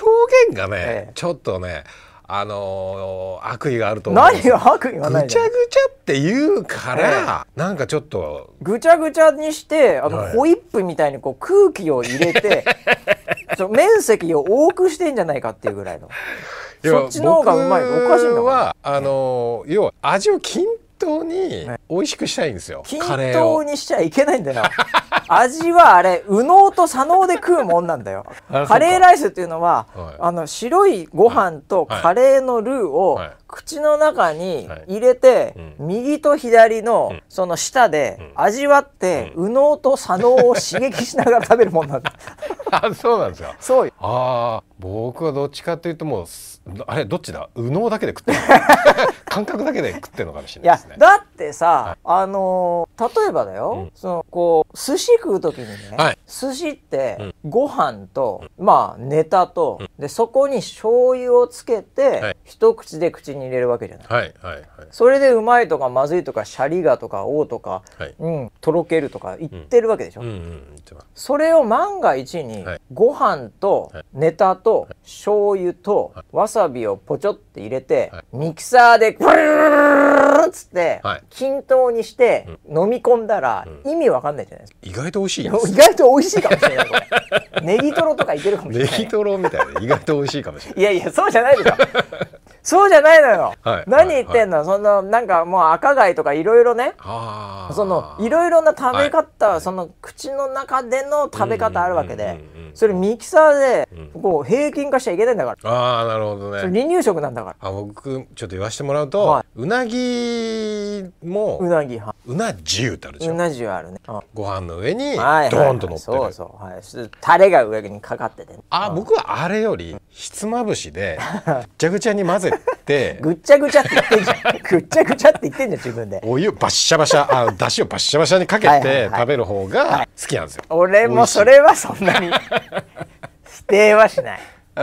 現がね、ちょっとねあのー、悪意があると思う何が悪意はないぐちゃぐちゃって言うから、えなんかちょっとぐちゃぐちゃにしてあの、ホイップみたいにこう空気を入れて そ面積を多くしてんじゃないかっていうぐらいの。そっちの方がうまいおかしいのはあのー、要は味を均当に美味しくしたいんですよ、均等にしちゃいけないんだよ味はあれ右脳と左脳で食うもんなんだよカレーライスっていうのは、はい、あの白いご飯とカレーのルーを口の中に入れて、右と左のその舌で味わって、右脳と左脳を刺激しながら食べるもんなんだ あそうなんですかそうよああ僕はどっちかというともうあれどっちだ右脳だけで食ってる 感覚だけで食ってるのかもしれないですねだってさ、はい、あのー、例えばだよ、うん、そのこう寿司食う時にね、はい、寿司ってご飯と、うん、まあネタと、うん、でそこに醤油をつけて、はい、一口で口にに入れるわけじゃない、はいはいはい、それでうまいとかまずいとかシャリがとかおうとか、はい、うん、とろけるとか言ってるわけでしょ、うんうんうん、それを万が一に、はい、ご飯と、はい、ネタと、はい、醤油と、はい、わさびをポチョって入れて、ミキサーでブルーっつって、均等にして、飲み込んだら、意味わかんないじゃないですか意外と美味しい意外と美味しいかもしれないこれネギトロとかいけるかもしれないネギトロみたいな意外と美味しいかもしれないいやいやそうじゃないでしょそうじゃないのよ、はい、何言ってんの、はい、そのなんかもう赤貝とかいろいろねそのいろいろな食べ方、はい、その口の中での食べ方あるわけで、それミキサーでこう平均化しちゃいけないんだから、ああなるほどね離乳食なんだからあ僕ちょっと言わせてもらうと、はい、うなぎもうなぎはうな重ってあるでしょうな重あるね、うん、ご飯の上にドーンと乗ってる、はいはいはい、そうそうはいタレが上にかかってて、ね、あ、うん、僕はあれよりひつまぶしで ぐちゃぐちゃに混ぜてぐっちゃぐちゃって言ってんじゃんぐっちゃぐちゃって言ってんじゃん自分でお湯バッシャバシャあだしをバッシャバシャにかけて食べる方が好きなんですよ、はい、俺もそれはそんなに否定はしない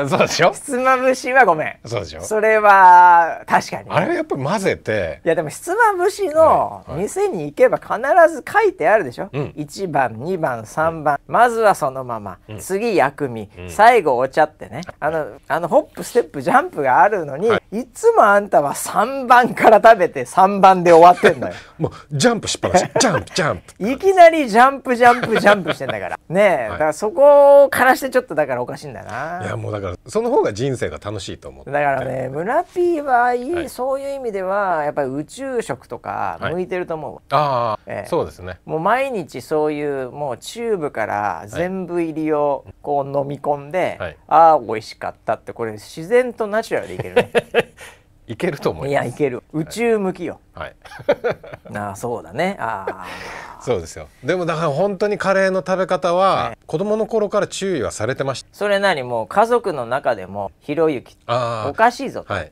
そうでしょひつまぶしはごめんそうでしょそれは確かにあれやっぱり混ぜていやでもひつまぶしの店に行けば必ず書いてあるでしょ、うい1番2番3番、うん、まずはそのまま、うん、次薬味、うん、最後お茶ってねあのあのホップステップジャンプがあるのに、はい、いつもあんたは3番から食べて3番で終わってんのよ もうジャンプしっぱなしジャンプジャンプいきなりジャンプジャンプジャンプしてんだからねえ、だからそこからしてちょっとだからおかしいんだないやもうだからその方が人生が楽しいと思ってだからね村 P は、はい、そういう意味ではやっぱり宇宙食とか向いてると思う、はい、ああ、ええ、そうですねもう毎日そういうもうチューブから全部入りをこう飲み込んで、はい、ああ美味しかったってこれ自然とナチュラルでいけるね いけると思いますいやいける宇宙向きよ、はい、あそうだねあそうですよでもだから本当にカレーの食べ方は子供の頃から注意はされてました、それなりもう家族の中でもひろゆきおかしいぞと、はい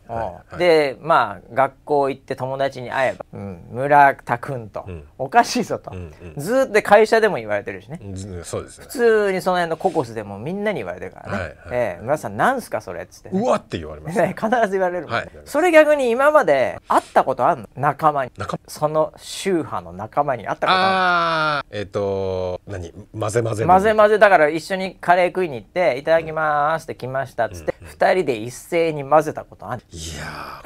でまあ学校行って友達に会えば、うん、村田君と、おかしいぞと、うんずっと会社でも言われてるしね、そうです、ね、普通にその辺のココスでもみんなに言われてるからね「はいええ村さんなんすかそれ」っつって、うわって言われます、ね、必ず言われるもんね、それ逆に今まで会ったことあるの仲間にその宗派の仲間に会ったことあえっ、ー、と何混ぜ混ぜ混ぜ混ぜだから一緒にカレー食いに行って「いただきます」って来ましたっつって、うん2人で一斉に混ぜたことあるい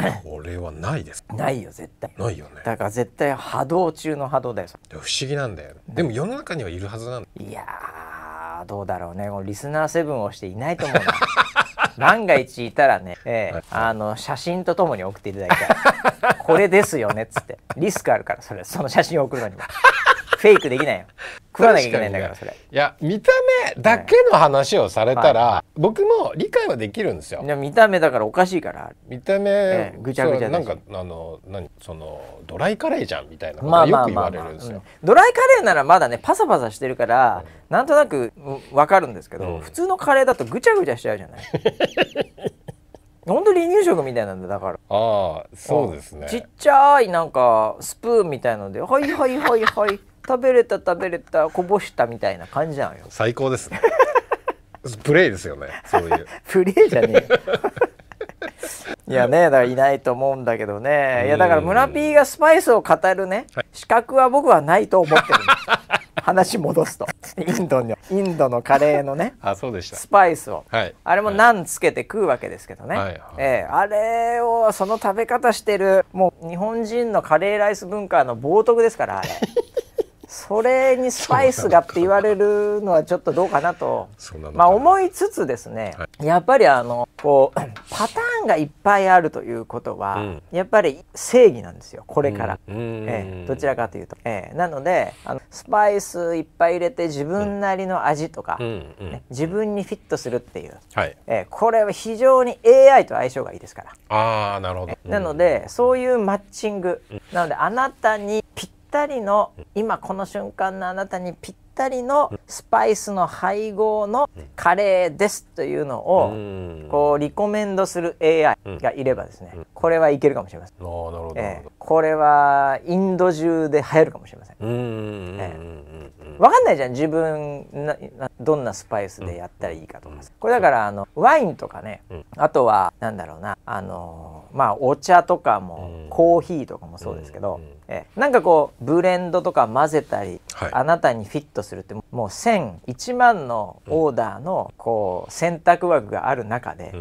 やこれはないですないよ絶対ないよねだから絶対波動中の波動だよ不思議なんだよ、でも世の中にはいるはずなんだいやどうだろうねリスナーセブンをしていないと思う 万が一いたらね、ええ、あの写真とともに送っていただきたいこれですよねっつってリスクあるからそれその写真を送るのにも。フェイクできないよ食わなきゃいけないんだからそれ、ね、いや見た目だけの話をされたら、はい、僕も理解はできるんですよ見た目だからおかしいから見た目、ええ、ぐちゃぐちゃなんかあの何そのドライカレーじゃんみたいなことよく言われるんですよドライカレーならまだねパサパサしてるから、うん、なんとなくわかるんですけど、うん、普通のカレーだとぐちゃぐちゃしちゃうじゃない 本当離乳食みたいなんだだからああそうですねちっちゃいなんかスプーンみたいので「はいはいはいはい」食べれた食べれたこぼしたみたいな感じなのよ最高ですね プレイですよねそういう プレイじゃねえいやねだからいないと思うんだけどねいやだから村 P がスパイスを語るね、資格は僕はないと思ってるんです話戻すとインドのインドのカレーのねあそうでしたスパイスを、はい、あれもナンつけて食うわけですけどね、はいはい、えー、あれをその食べ方してるもう日本人のカレーライス文化の冒涜ですからあれそれにスパイスがって言われるのはちょっとどうかなとまあ、思いつつですね、やっぱりあのこう パターンがいっぱいあるということは、やっぱり正義なんですよこれから、えどちらかというと、えなのであのスパイスいっぱい入れて自分なりの味とか、自分にフィットするっていう、えこれは非常に AI と相性がいいですからあなるほど、なのでそういうマッチング、なのであなたにぴったったりの今この瞬間のあなたにぴったりのスパイスの配合のカレーですというのをこうリコメンドする AI がいればですねこれはいけるかもしれません、えー、これはインド中で流行るかもしれません、えー、分かんないじゃん自分どんなスパイスでやったらいいかとかこれだからあのワインとかねあとはなんだろうなあのまあお茶とかもコーヒーとかもそうですけど、えなんかこうブレンドとか混ぜたり、はい、あなたにフィットするってもう1000、1万のオーダーのこう選択枠がある中で、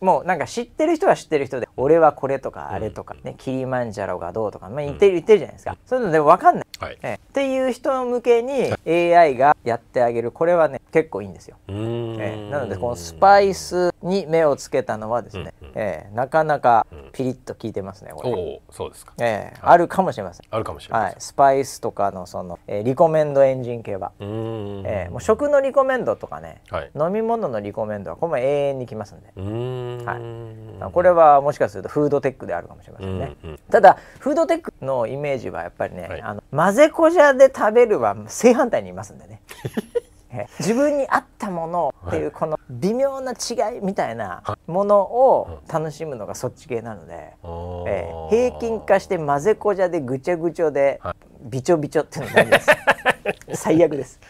もうなんか知ってる人は知ってる人で俺はこれとかあれとか、ね、キリマンジャロがどうとか、まあ、言ってる言ってるじゃないですか、そういうのでも分かんない、はいっていう人向けに AI がやってあげるこれはね結構いいんですよ、えー、なのでこのスパイスに目をつけたのはですね、うえなかなかピリッと効いてますねこれおそうですか、えーあるかもしれませんあるかもしれません、はい、スパイスとかのその、えー、リコメンドエンジン系はうえー、もう食のリコメンドとかね、はい、飲み物のリコメンドはこれも永遠に来ますんでうんはい、これはもしかするとフードテックであるかもしれませんね、うんうん、ただフードテックのイメージはやっぱりね、はい、あの混ぜこじゃで食べるは正反対にいますんでね 自分に合ったものっていうこの微妙な違いみたいなものを楽しむのがそっち系なので、えー、平均化して混ぜこじゃでぐちゃぐちゃでびちょびちょっていうのないです 最悪です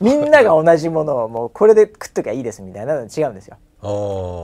みんなが同じものをもうこれで食っときゃいいですみたいなの違うんですよ。ま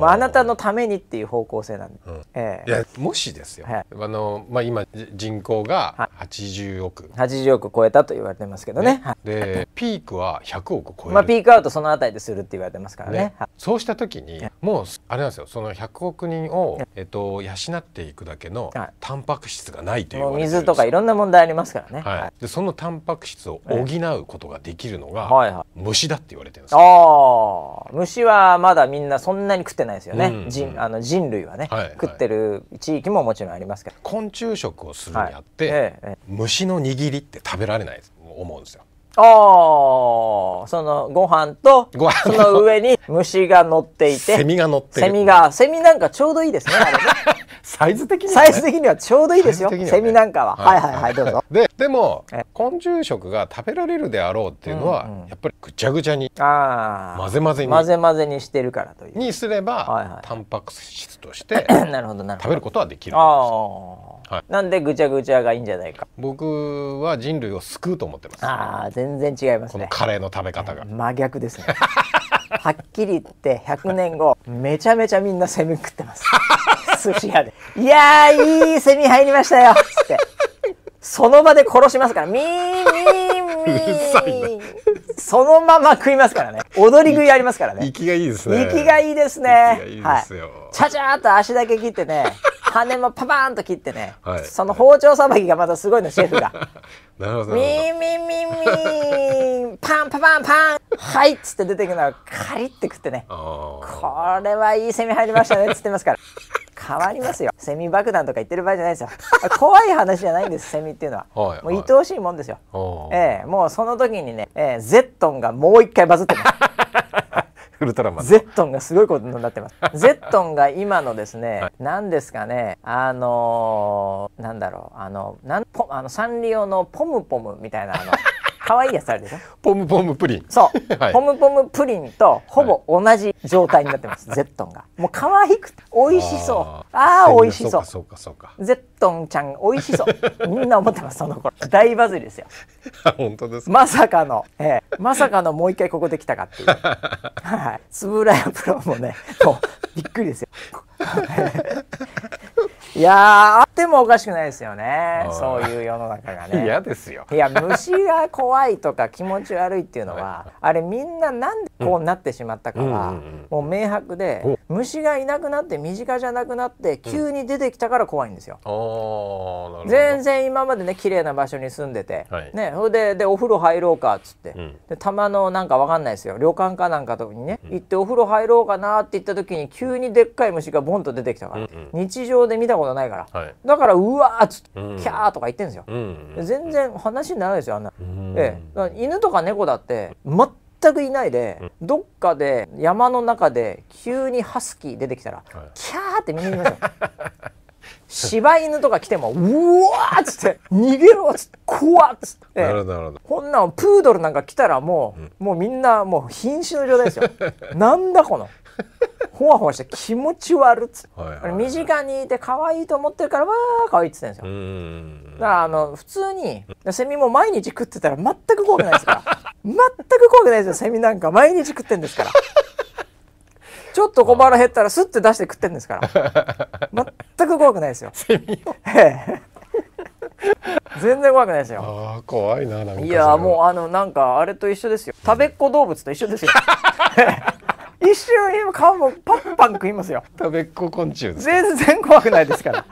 あ、あなたのためにっていう方向性なんで、うんえー、もしですよ、はい、あのまあ、今人口が80億、はい、80億超えたと言われてますけどね、ねはい、でピークは100億超える、まあ、ピークアウトそのあたりでするって言われてますからね、ね、そうした時にもうあれなんですよその100億人を、えっと、養っていくだけのタンパク質がないという水とかいろんな問題ありますからね、はいでそのタンパク質を補うことができるのが、はいはい、虫だって言われてるんですよ、あ虫はまだみんなそんなに食ってないですよね、うんうん、人あの人類はね、はいはい、食ってる地域ももちろんありますけど昆虫食をするにあって、はいええ、虫の握りって食べられないと思うんですよ。ああ、そのご飯とご飯その上に虫が乗っていてセミ が乗ってるセミがセミなんかちょうどいいですねあれね サイズ的には、ね、サイズ的にはちょうどいいですよ、ね、セミなんかは、はい、はいはいはいどうぞででも昆虫食が食べられるであろうっていうのは、うんうん、やっぱりぐちゃぐちゃにあ混ぜ混ぜに混ぜ混ぜにしてるからというにすれば、はいはい、タンパク質として なるほどなるほど食べることはできるんですはい、なんでぐちゃぐちゃがいいんじゃないか僕は人類を救うと思ってますああ全然違いますねカレーの食べ方が真逆ですねはっきり言って100年後めちゃめちゃみんなセミ食ってます寿司屋で「いやいいセミ入りましたよ」つって。その場で殺しますから、みーみーみー。そのまま食いますからね。踊り食いありますからね。息がいいですね。息がいいですね。はい。ちゃちゃーっと足だけ切ってね、羽もパパーンと切ってね、はい、その包丁さばきがまたすごいの、シェフが。ミ みーみーみーみー、パンパパンパン、はいっつって出てくのはカリって食ってね、これはいいセミ入りましたねっつってますから。変わりますよセミ爆弾とか言ってる場合じゃないですよ怖い話じゃないんですセミっていうのはもう愛おしいもんですよ、えー、もうその時にね、えー、ゼットンがもう一回バズってます ウルトラマンゼットンがすごいことになってます ゼットンが今のですね、はい、何ですかねあのー、なんだろうあのなんポあのサンリオのポムポムみたいなあの可愛いやつあるでしょポムポムプリンそう、はい、ポムポムプリンとほぼ同じ状態になってます、はい、ゼットンが もう可愛くて美味しそうああ美味しそうそうかそうかゼットンちゃん美味しそうみんな思ってますその頃大バズりですよ 本当ですまさかの、ええ、まさかのもう一回ここできたかっていうはい円谷プロもねもうびっくりですよいやってもおかしくないですよねそういう世の中がね嫌ですよいや虫が怖いとか気持ち悪いっていうのは、はい、あれみんななんでこうなってしまったかは、うん、もう明白で、うん、虫がいなくなって身近じゃなくなって急に出てきたから怖いんですよ、うん、全然今までね綺麗な場所に住んでて、はい、ねそれででお風呂入ろうかっつって、でたまのなんかわかんないですよ旅館かなんかとにね、行ってお風呂入ろうかなって言った時に急にでっかい虫がボンと出てきたから、日常で見たことないから、だからうわーっつって、うん、キャーとか言ってんですよ、うん全然話にならないですよあんな、うん、ええ、犬とか猫だって全くいないで、どっかで山の中で急にハスキー出てきたら、はい、キャーってみんな言ますよ柴犬とか来ても「うわ!」っつって「逃げろ!」っつって「怖っ!」つってなるほどこんなんプードルなんか来たらもう、うん、もうみんなもう瀕死の状態ですよ なんだこのほわほわして気持ち悪っつって、はいはい、身近にいて可愛いと思ってるからわあ可愛いっつってんですよだからあの普通にセミも毎日食ってたら全く怖くないですから全く怖くないですよセミなんか毎日食ってんですからちょっと小腹減ったらスッて出して食ってんですから全く怖くないですよセミ全然怖くないですよああ怖いななんかいやもうあのなんかあれと一緒ですよ食べっ子動物と一緒ですよ 一瞬顔もパンパン食いますよ食べっ子昆虫全然怖くないです から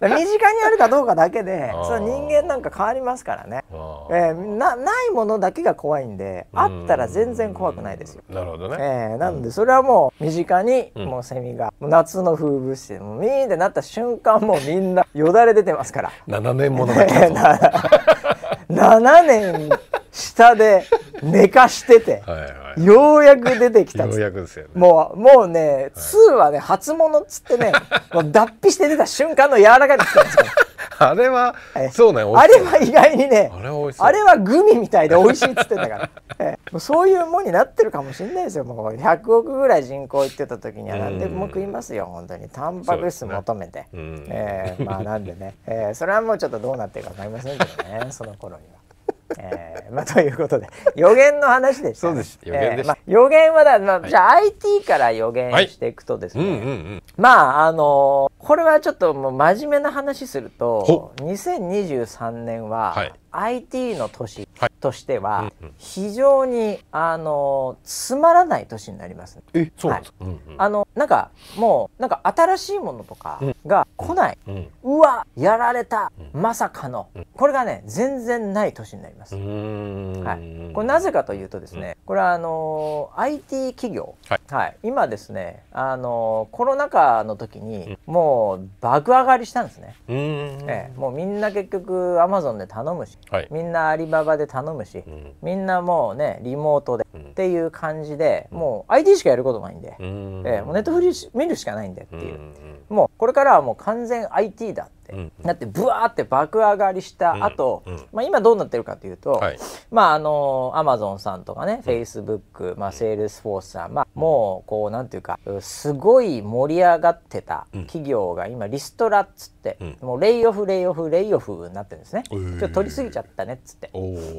身近にあるかどうかだけでその人間なんか変わりますからね、えー、なないものだけが怖いんであったら全然怖くないですよ。なるほどね、えー、なんでそれはもう身近にもうセミが、うん、夏の風物詩でもうミーってなった瞬間もうみんなよだれ出てますから7年ものだけだ7年下で寝かしてて。はいはいようやく出てきたっうもうもうね、2はね初物っつってねもう脱皮して出た瞬間の柔らかいのつってすから あれは、そうね、あれは意外にね、あれはグミみたいで美味しいっつってたから、もうそういうもんになってるかもしれないですよ。もう100億ぐらい人口いってた時には何でも食いますよ、本当に。タンパク質求めて。ねえまあなんでね、えそれはもうちょっとどうなってるか分かりませんけどね、その頃には。えーまあ、ということで予言の話でした、ね、そうです予言え予言はだ、まあ、じゃあ IT から予言していくとですね、まああのー、これはちょっともう真面目な話すると2023年は、はい IT の年としては非常にあのつまらない年になります、ね。えそうなんですか、はいうんうん、あのなんかもうなんか新しいものとかが来ない、うん、うわやられた、うん、まさかの、うん、これがね全然ない年になります。はい、これなぜかというとですね、これはあの IT 企業、はい、はい、今ですねあのコロナ禍の時にもう爆上がりしたんですね。ええ、もうみんな結局アマゾンで頼むしはい、みんなアリババで頼むし、うん、みんなもうねリモートで、っていう感じで、もう IT しかやることないんで、うん、えー、もうネットフリー見るしかないんでっていう、もうこれからはもう完全 IT だって、うん、だってブワーって爆上がりした後、うんまあ今どうなってるかというと、はい、まああのアマゾンさんとかね、フェイスブック、まあ、セールスフォースさん、まもうこうなんていうかすごい盛り上がってた企業が今リストラっつって、うん、もうレイオフレイオフレイオフになってるんですね、えー、取りすぎちゃったねっつって、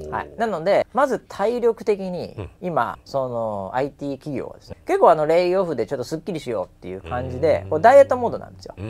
はい、なのでまず体力的に今、その IT 企業はですね結構あのレイオフでちょっとすっきりしようっていう感じでこうダイエットモードなんですよ。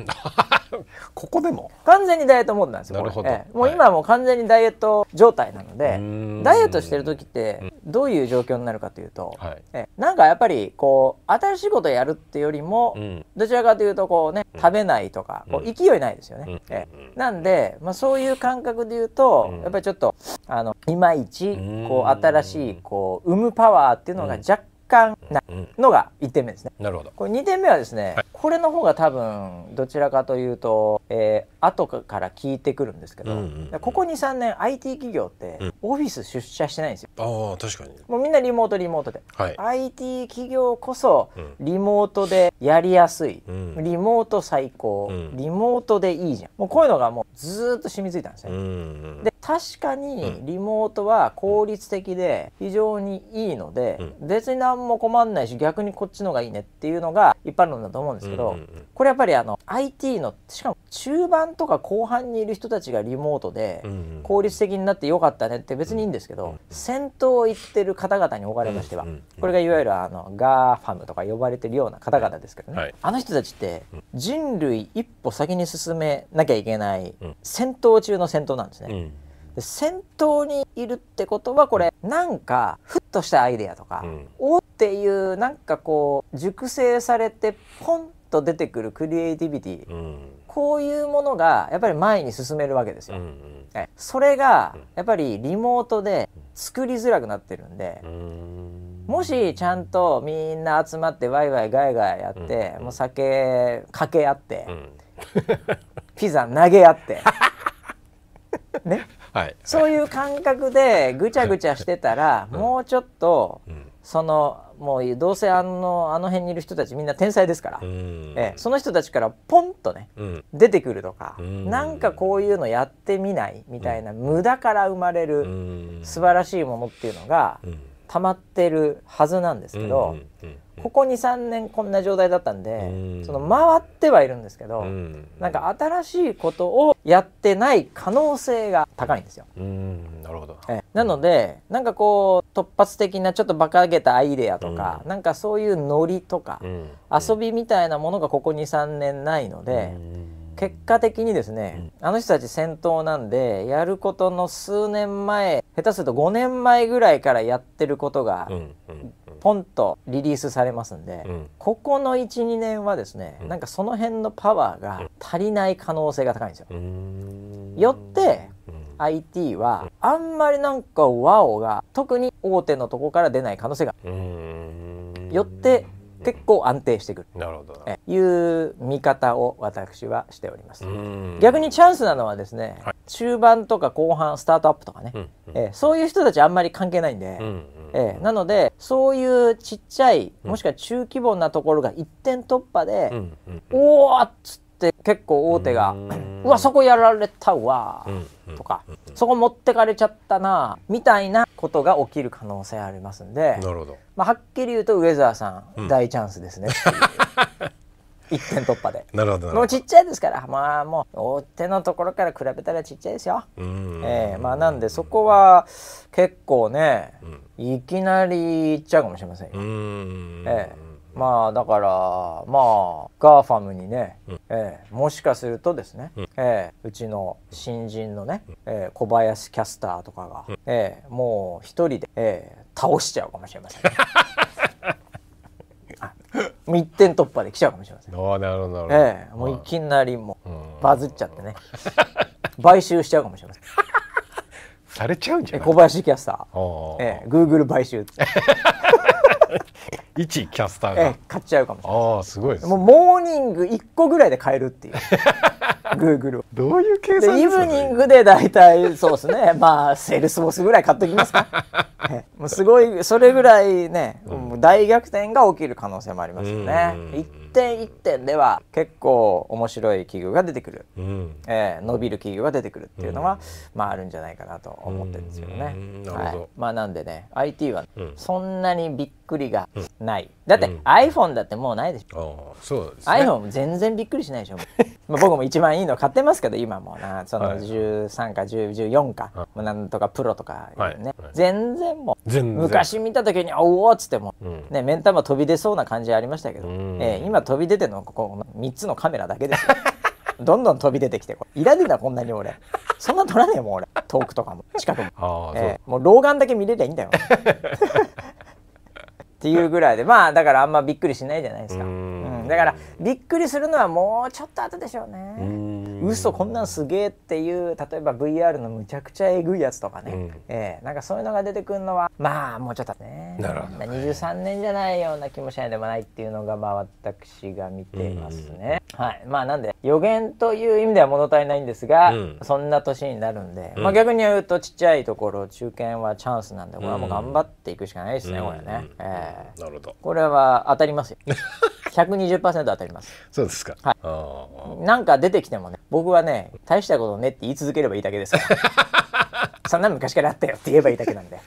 ここでも完全にダイエットモードなんですよ。なるほど、ええ、もう今もう完全にダイエット状態なので、ダイエットしてる時ってどういう状況になるかというと、はい、え、なんかやっぱりこう新しいことをやるっていうよりも、うん、どちらかというとこうね食べないとか、こう勢いないですよね。えなんで、まあ、そういう感覚で言うと、やっぱりちょっとあのいまいちこう新しいこう生むパワーっていうのが若干感なのが1点目ですね。なるほど。これ2点目はですね、はい、これの方が多分どちらかというと、えー、後から聞いてくるんですけど、うんうんうん、ここ23年 IT 企業ってオフィス出社してないんですよ。うん、あ確かにもうみんなリモートリモートで、はい、IT 企業こそリモートでやりやすい、うん、リモート最高、うん、リモートでいいじゃんもうこういうのがもうずっと染みついたんですね。うんうん、で確かにリモートは効率的で非常にいいので、別に何も困んないし逆にこっちの方がいいねっていうのが一般論だと思うんですけど、これやっぱりあの IT のしかも中盤とか後半にいる人たちがリモートで効率的になってよかったねって別にいいんですけど、先頭行ってる方々におかれましては、これがいわゆるあのガーファムとか呼ばれてるような方々ですけどね、はい、あの人たちって人類一歩先に進めなきゃいけない戦闘中の戦闘なんですね。うん先頭にいるってことはこれなんかふっとしたアイデアとか、うん、おっていうなんかこう熟成されてポンと出てくるクリエイティビティ、うん、こういうものがやっぱり前に進めるわけですよ。うんうん、それがやっぱりリモートで作りづらくなってるんで。うんもしちゃんとみんな集まってワイワイガイガイやって、うん、もう酒かけ合って、うん、ピザ投げ合って ねはい、そういう感覚でぐちゃぐちゃしてたら、うん、もうちょっと、そのもうどうせあのあの辺にいる人たちみんな天才ですから、えその人たちからポンとね、うん、出てくるとか、うなんかこういうのやってみないみたいな、うん、無駄から生まれる、素晴らしいものっていうのが、溜まってるはずなんですけど、うんうんうんここ23年こんな状態だったんで、その回ってはいるんですけど、なんか新しいことをやってない可能性が高いんですよ。なるほど、えなのでなんかこう突発的なちょっと馬鹿げたアイデアとか、うん、なんかそういうノリとか、遊びみたいなものがここ23年ないので。結果的にですね、うん、あの人たち先頭なんでやることの数年前下手すると5年前ぐらいからやってることが、んポンとリリースされますんで、うん、ここの12年はですね、うん、なんかその辺のパワーが足りない可能性が高いんですよ。よって IT はあんまりなんか WOW が特に大手のとこから出ない可能性がよって結構安定してくるなるほどいう見方を私はしております逆にチャンスなのはですね、はい、中盤とか後半スタートアップとかね、うんうん、えそういう人たちあんまり関係ないんで、うんえー、なのでそういうちっちゃいもしくは中規模なところが一点突破で、うん、おおっつって結構大手が「うわそこやられたわ」とか、そこ持ってかれちゃったなみたいなことが起きる可能性ありますんでなるほど、まあ、はっきり言うとウェザーさん、大チャンスですね 一点突破でなるほどもうちっちゃいですからまあもう大手のところから比べたらちっちゃいですよ、ええー、まあなんでそこは結構ね、いきなりいっちゃうかもしれませんよ、ええーまあだからまあガーファムにね、うん、えもしかするとですね、うん、えうちの新人のね、うん、え小林キャスターとかが、うん、えもう一人で、え倒しちゃうかもしれません、ね。もう一点突破できちゃうかもしれません。ああ、なるほど、なるええ、もういきなりもうバズっちゃってね。買収しちゃうかもしれません。されちゃうんじゃない小林キャスター。ええ、グーグル買収。一キャスターが、ええ、買っちゃうかもしれないああすごいです、もうモーニング1個ぐらいで買えるっていう グーグルをどういう計算でイブニングで大体そうですね まあセールスボスぐらい買っときますか、ええ、もうすごいそれぐらいね、うん、大逆転が起きる可能性もありますよね、一点一点では結構面白い企業が出てくる、うん、えー、伸びる企業が出てくるっていうのは、うん、まああるんじゃないかなと思ってるんですよどね、はい、まあなんでね IT はそんなにびくりがない、だって、うん、iPhone だってもうないでしょそうです、ね、iPhone も全然びっくりしないでしょ まあ僕も一番いいの買ってますけど今もなその13か14か、はい、なんとかプロとかね、はいはい、全然もう昔見た時に「おお!」っつっても、うん、ね目ん玉飛び出そうな感じありましたけど、えー、今飛び出てるのここ3つのカメラだけですよ どんどん飛び出てきていらねえなこんなに俺そんな撮らねえもん俺遠くとかも近くも、えー、もう老眼だけ見れりゃいいんだよ っていうぐらいでまあだからあんまびっくりしないじゃないですか、うん、だからびっくりするのはもうちょっと後でしょうね。う嘘こんなんすげえっていう例えば VR のむちゃくちゃえぐいやつとかね、うん、えー、なんかそういうのが出てくるのはまあもうちょっとねなるほど23年じゃないような気もしないでもないっていうのがまあ私が見てますね、うん、はいまあなんで予言という意味では物足りないんですが、うん、そんな年になるんで、まあ、逆に言うとちっちゃいところ中堅はチャンスなんでこれはもう頑張っていくしかないですね、これね、えー、なるほどこれは当たりますよ120% 当たりますそうですか、はい、なんか出てきてもね僕はね大したことねって言い続ければいいだけです そんな昔からあったよって言えばいいだけなんで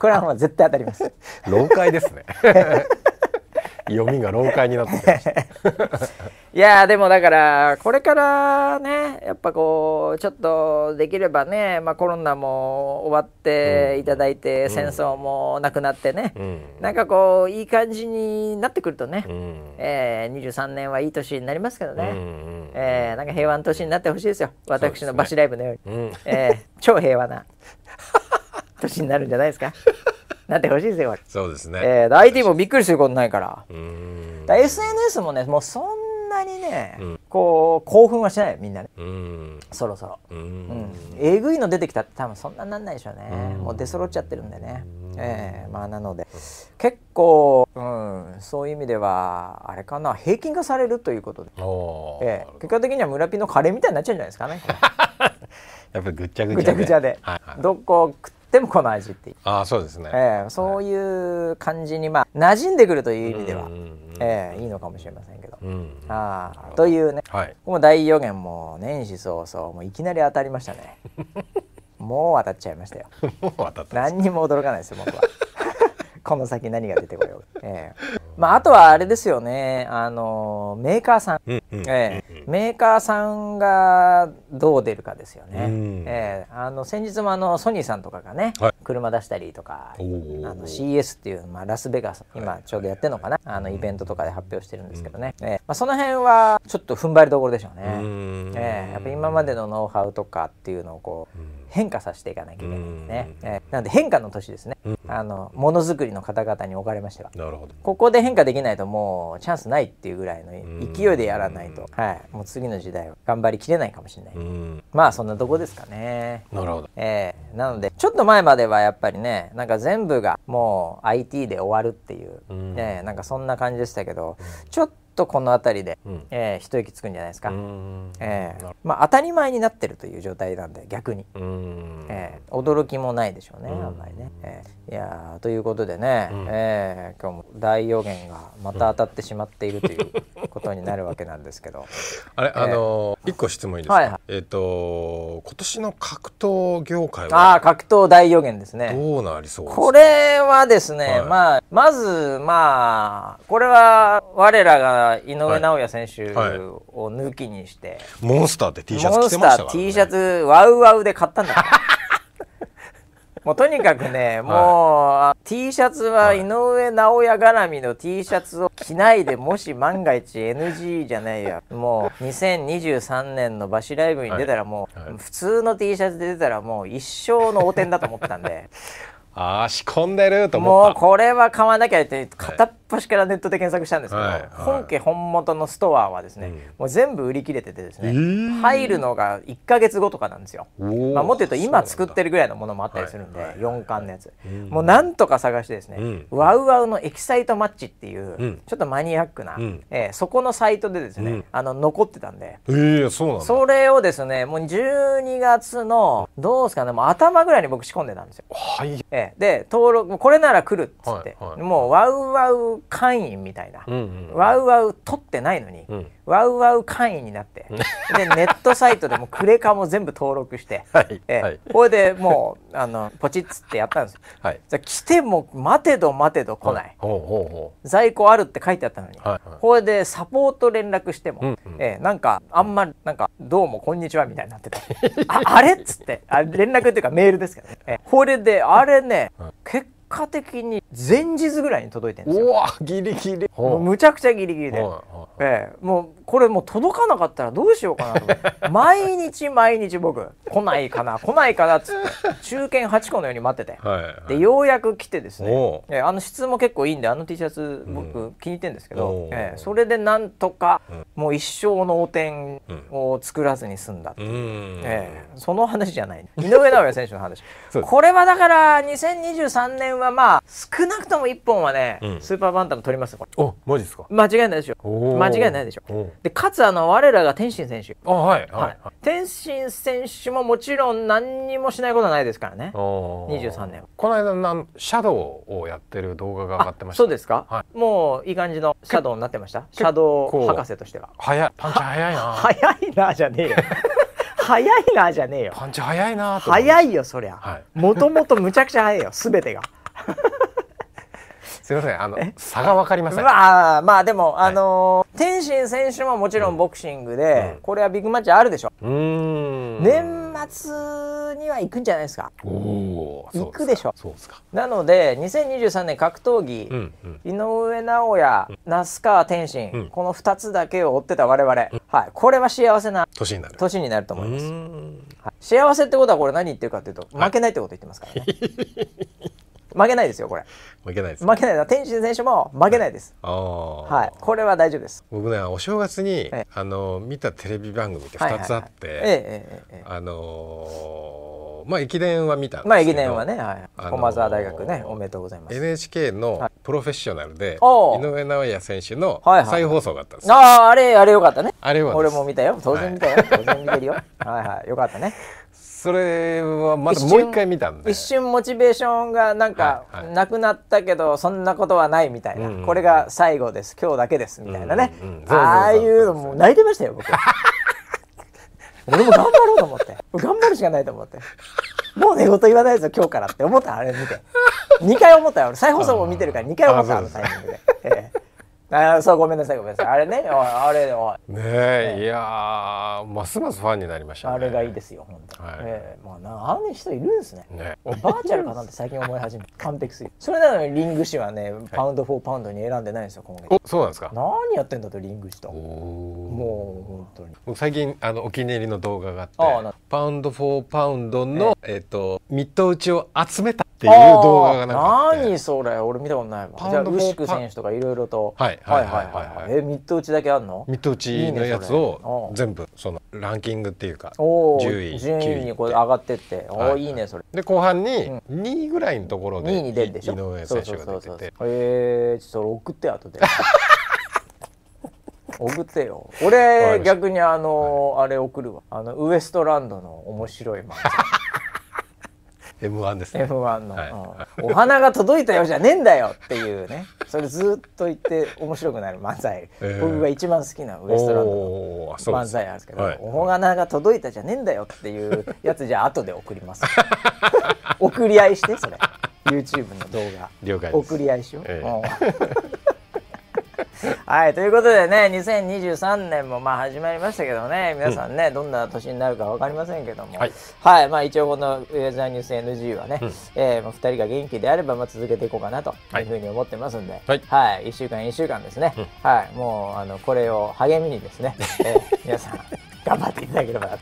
これはもう絶対当たります老 解ですね 読みが老化になってきました いやでもだからこれからねやっぱこうちょっとできればね、まあ、コロナも終わっていただいて、うん、戦争もなくなってね、うん、なんかこういい感じになってくるとね、うん、えー、23年はいい年になりますけどね、うん、えー、なんか平和の年になってほしいですよ私のバシライブのようにう、ね、えー、超平和な年になるんじゃないですか。なってほしいですよそうですね、えー、IT もびっくりすることないからから SNS もねもうそんなにね、うん、こう興奮はしないみんなねそろそろうんえぐいの出てきたって多分そんなになんないでしょうねもう出揃っちゃってるんでねええー、まあなので結構、うん、そういう意味ではあれかな平均化されるということで、えー、結果的には村ピのカレーみたいになっちゃうんじゃないですかね やっぱりぐっちゃぐちゃで、ぐちゃぐちゃで、はいはい、どこ食ってもこの味っていうあそうですね、えー、そういう感じにまあ馴染んでくるという意味では、うんうんうん、えー、いいのかもしれませんけど、うんうん、あというね、はい、この大予言も年始早々もういきなり当たりましたね もう当たっちゃいましたよもう当たった何にも驚かないですよ僕は この先何が出てこよう、えまあ、あとはあれですよね、あのメーカーさん、ええ、メーカーさんがどう出るかですよね。うん、ええ、あの先日もあのソニーさんとかがね、はい、車出したりとか、あの CS っていう、まあ、ラスベガス、今ちょうどやってるのかな、あのイベントとかで発表してるんですけどね、うん、ええまあ、その辺はちょっと踏ん張りどころでしょうね。うええ、やっぱ今までのノウハウとかっていうのをこう、変化させていかなきゃいけないですね、えー、なので変化の年ですね、あのものづくりの方々におかれましてはなるほどここで変化できないともうチャンスないっていうぐらいの勢いでやらないと、はい、もう次の時代は頑張りきれないかもしれない、まあそんなとこですかねなるほど、えー、なのでちょっと前まではやっぱりねなんか全部がもう IT で終わるっていう、う、ね、なんかそんな感じでしたけどちょっととこの辺りで、うん、えー、一息つくんじゃないですか、えーまあ、当たり前になってるという状態なんで逆に、えー、驚きもないでしょうねあんまりね、えー、いやということでね、うん、えー、今日も大予言がまた当たってしまっているという ことになるわけなんですけど、あれ、えー、あの一、ー、個質問いいですか、はいはい、えっ、ー、と今年の格闘業界はあ格闘大予言ですねどうなりそうこれはですね、はい、まあまずまあこれは我らが井上尚弥選手を抜きにして、はいはい、モンスターって T シャツ着てましたから、ね、モンスター T シャツワウワウで買ったんだからもうとにかくね、もう、T シャツは井上尚弥絡みの T シャツを着ないで、もし万が一 NG じゃないや、もう2023年のバシライブに出たらもう、普通の T シャツで出たらもう一生の汚点だと思ったんで。ああ仕込んでると思ったもうこれは買わなきゃって片っ端からネットで検索したんですけど、はいはい、本家本元のストアはですね、うん、もう全部売り切れててですね、入るのが1か月後とかなんですよ、まあ、もっと言うと今作ってるぐらいのものもあったりするんで、はい、4巻のやつ、うん、もうなんとか探してですね、うん、ワウワウのエキサイトマッチっていう、ちょっとマニアックな、うん、えー、そこのサイトでですね、あの残ってたんで、えー、そうなん、それをですねもう12月のどうですかねもう頭ぐらいに僕仕込んでたんですよ。はいえー、で登録これなら来るっつって、はいはい、もうワウワウ会員みたいな、うんうん、ワウワウ取ってないのに、うん、ワウワウ会員になってでネットサイトでもクレカも全部登録して、はいえはい、これでもうあのポチッつってやったんですよ、はい、じゃ来ても待てど待てど来ない、はい、ほうほうほう在庫あるって書いてあったのに、はいはい、これでサポート連絡しても、うんうん、えー、なんかあんまなんかどうもこんにちはみたいになってたああれっつってあ連絡っていうかメールですけど、ね、えこれであれね、結構果的に前日ぐらいに届いてるんですようわギリギリむちゃくちゃギリギリで、はいはい、えー、もこれもう届かなかったらどうしようかなと 毎日毎日僕来ないかな来ないかなっつって中堅8個のように待ってて、はいはい、でようやく来てですねあの質も結構いいんであの T シャツ僕気に入ってるんですけど、えー、それでなんとかもう一生の汚点を作らずに済んだっていう、ん、えー、その話じゃない井上尚弥選手の話 これはだから2023年はまあ少なくとも1本はね、うん、スーパーバンタム取りますこれおマジですか間違いないでしょ間違いないでしょでかつあの我らが天心選手あ、はいはい、はい、天心選手ももちろん何にもしないことはないですからね23年この間なんシャドウをやってる動画が上がってましたそうですか、はい、もういい感じのシャドウになってましたシャドウ博士としては早いパンチ早いな 早いなじゃねえよ 早いなじゃねえよパンチ早いな早いよそりゃもともとむちゃくちゃ早いよすべてがすみませんあの差がわかりませんまあまあでも、はい、あの天心選手ももちろんボクシングで、うん、これはビッグマッチあるでしょうん年末には行くんじゃないですかおお行くでしょそうですかなので2023年格闘技、うんうん、井上尚弥、那須川天心、うん、この2つだけを追ってた我々、うん、はいこれは幸せな年になる年になると思います、はい、幸せってことはこれ何言ってるかっていうと負けないってこと言ってますからね、は い負けないですよこれ負けないです、負けない天心選手も負けないです、はい、これは大丈夫です僕ねお正月に、ええ、あの見たテレビ番組って2つあって、あのー、まあ駅伝は見たんですけまあ駅伝はね、はい、駒澤大学ねおめでとうございます NHK のプロフェッショナルで、はい、井上尚弥選手の再放送があったんですはいはい、あああれあれよかったねあれは俺も見たよ当然見たよ、はい、当然見てるよはいはいよかったねそれはまたもう一回見たんで一瞬モチベーションがなんかなくなったけど、そんなことはないみたいな、これが最後です今日だけですみたいなね、ああいうのも泣いてましたよ僕 俺も頑張ろうと思って頑張るしかないと思ってもう寝言言わないぞ今日からって思ったあれ見て2回思ったよ俺再放送も見てるから2回思ったあのタイミングで。えあそうごめんなさいごめんなさいあれね おいあれおいねえ、ね、いやますますファンになりました、ね、あれがいいですよ本当、とまあなあんいう人いるんですねねバーチャルかなんて最近思い始め 完璧すぎそれなのにリング氏はねパウンドフォーパウンドに選んでないんですよ今月そうなんですか何やってんだとリング氏とおもう本当に僕最近あのお気に入りの動画があってパウンドフォーパウンドのえっ、ー、とミット打ちを集めたっていう動画がなんか何それ俺見たことないもんじゃあウシク選手とかいろいろとはいはいはいはいえミッド打ちだけあんのミッド打ちのやつを全部そのランキングっていうか10位10位にこう上がってっておおいいねそれで後半に2位ぐらいのところでしょう井上選手が出ててええちょっと送って後で 送ってよ俺逆にあのあれ送るわあのウエストランドの面白い漫才 M1 ですね M1 の、はい、お花が届いたよ」じゃねえんだよっていうね それずっと言って面白くなる漫才、僕が一番好きなウエストランドの漫才なんですけど「はい、お花が届いたじゃねえんだよ」っていうやつじゃあ後で送ります 送り合いしてそれ YouTube の動画了解送り合いしよう、えー はい、ということでね、2023年もまあ始まりましたけどね、皆さんね、うん、どんな年になるか分かりませんけども、はい、はい、まあ一応このウェザーニュース NG はね、うん、えー、まあ2人が元気であればまあ続けていこうかなというふうに思ってますんで、はい、はい、1週間1週間ですね、うん、はい、もうあのこれを励みにですね、えー、皆さん頑張っていただければなと。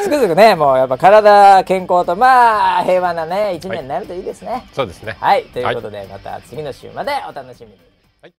つくづくね、もうやっぱ体健康と、まあ平和なね、一年になるといいですね。はい、そうですね。はい、ということで、また次の週までお楽しみに。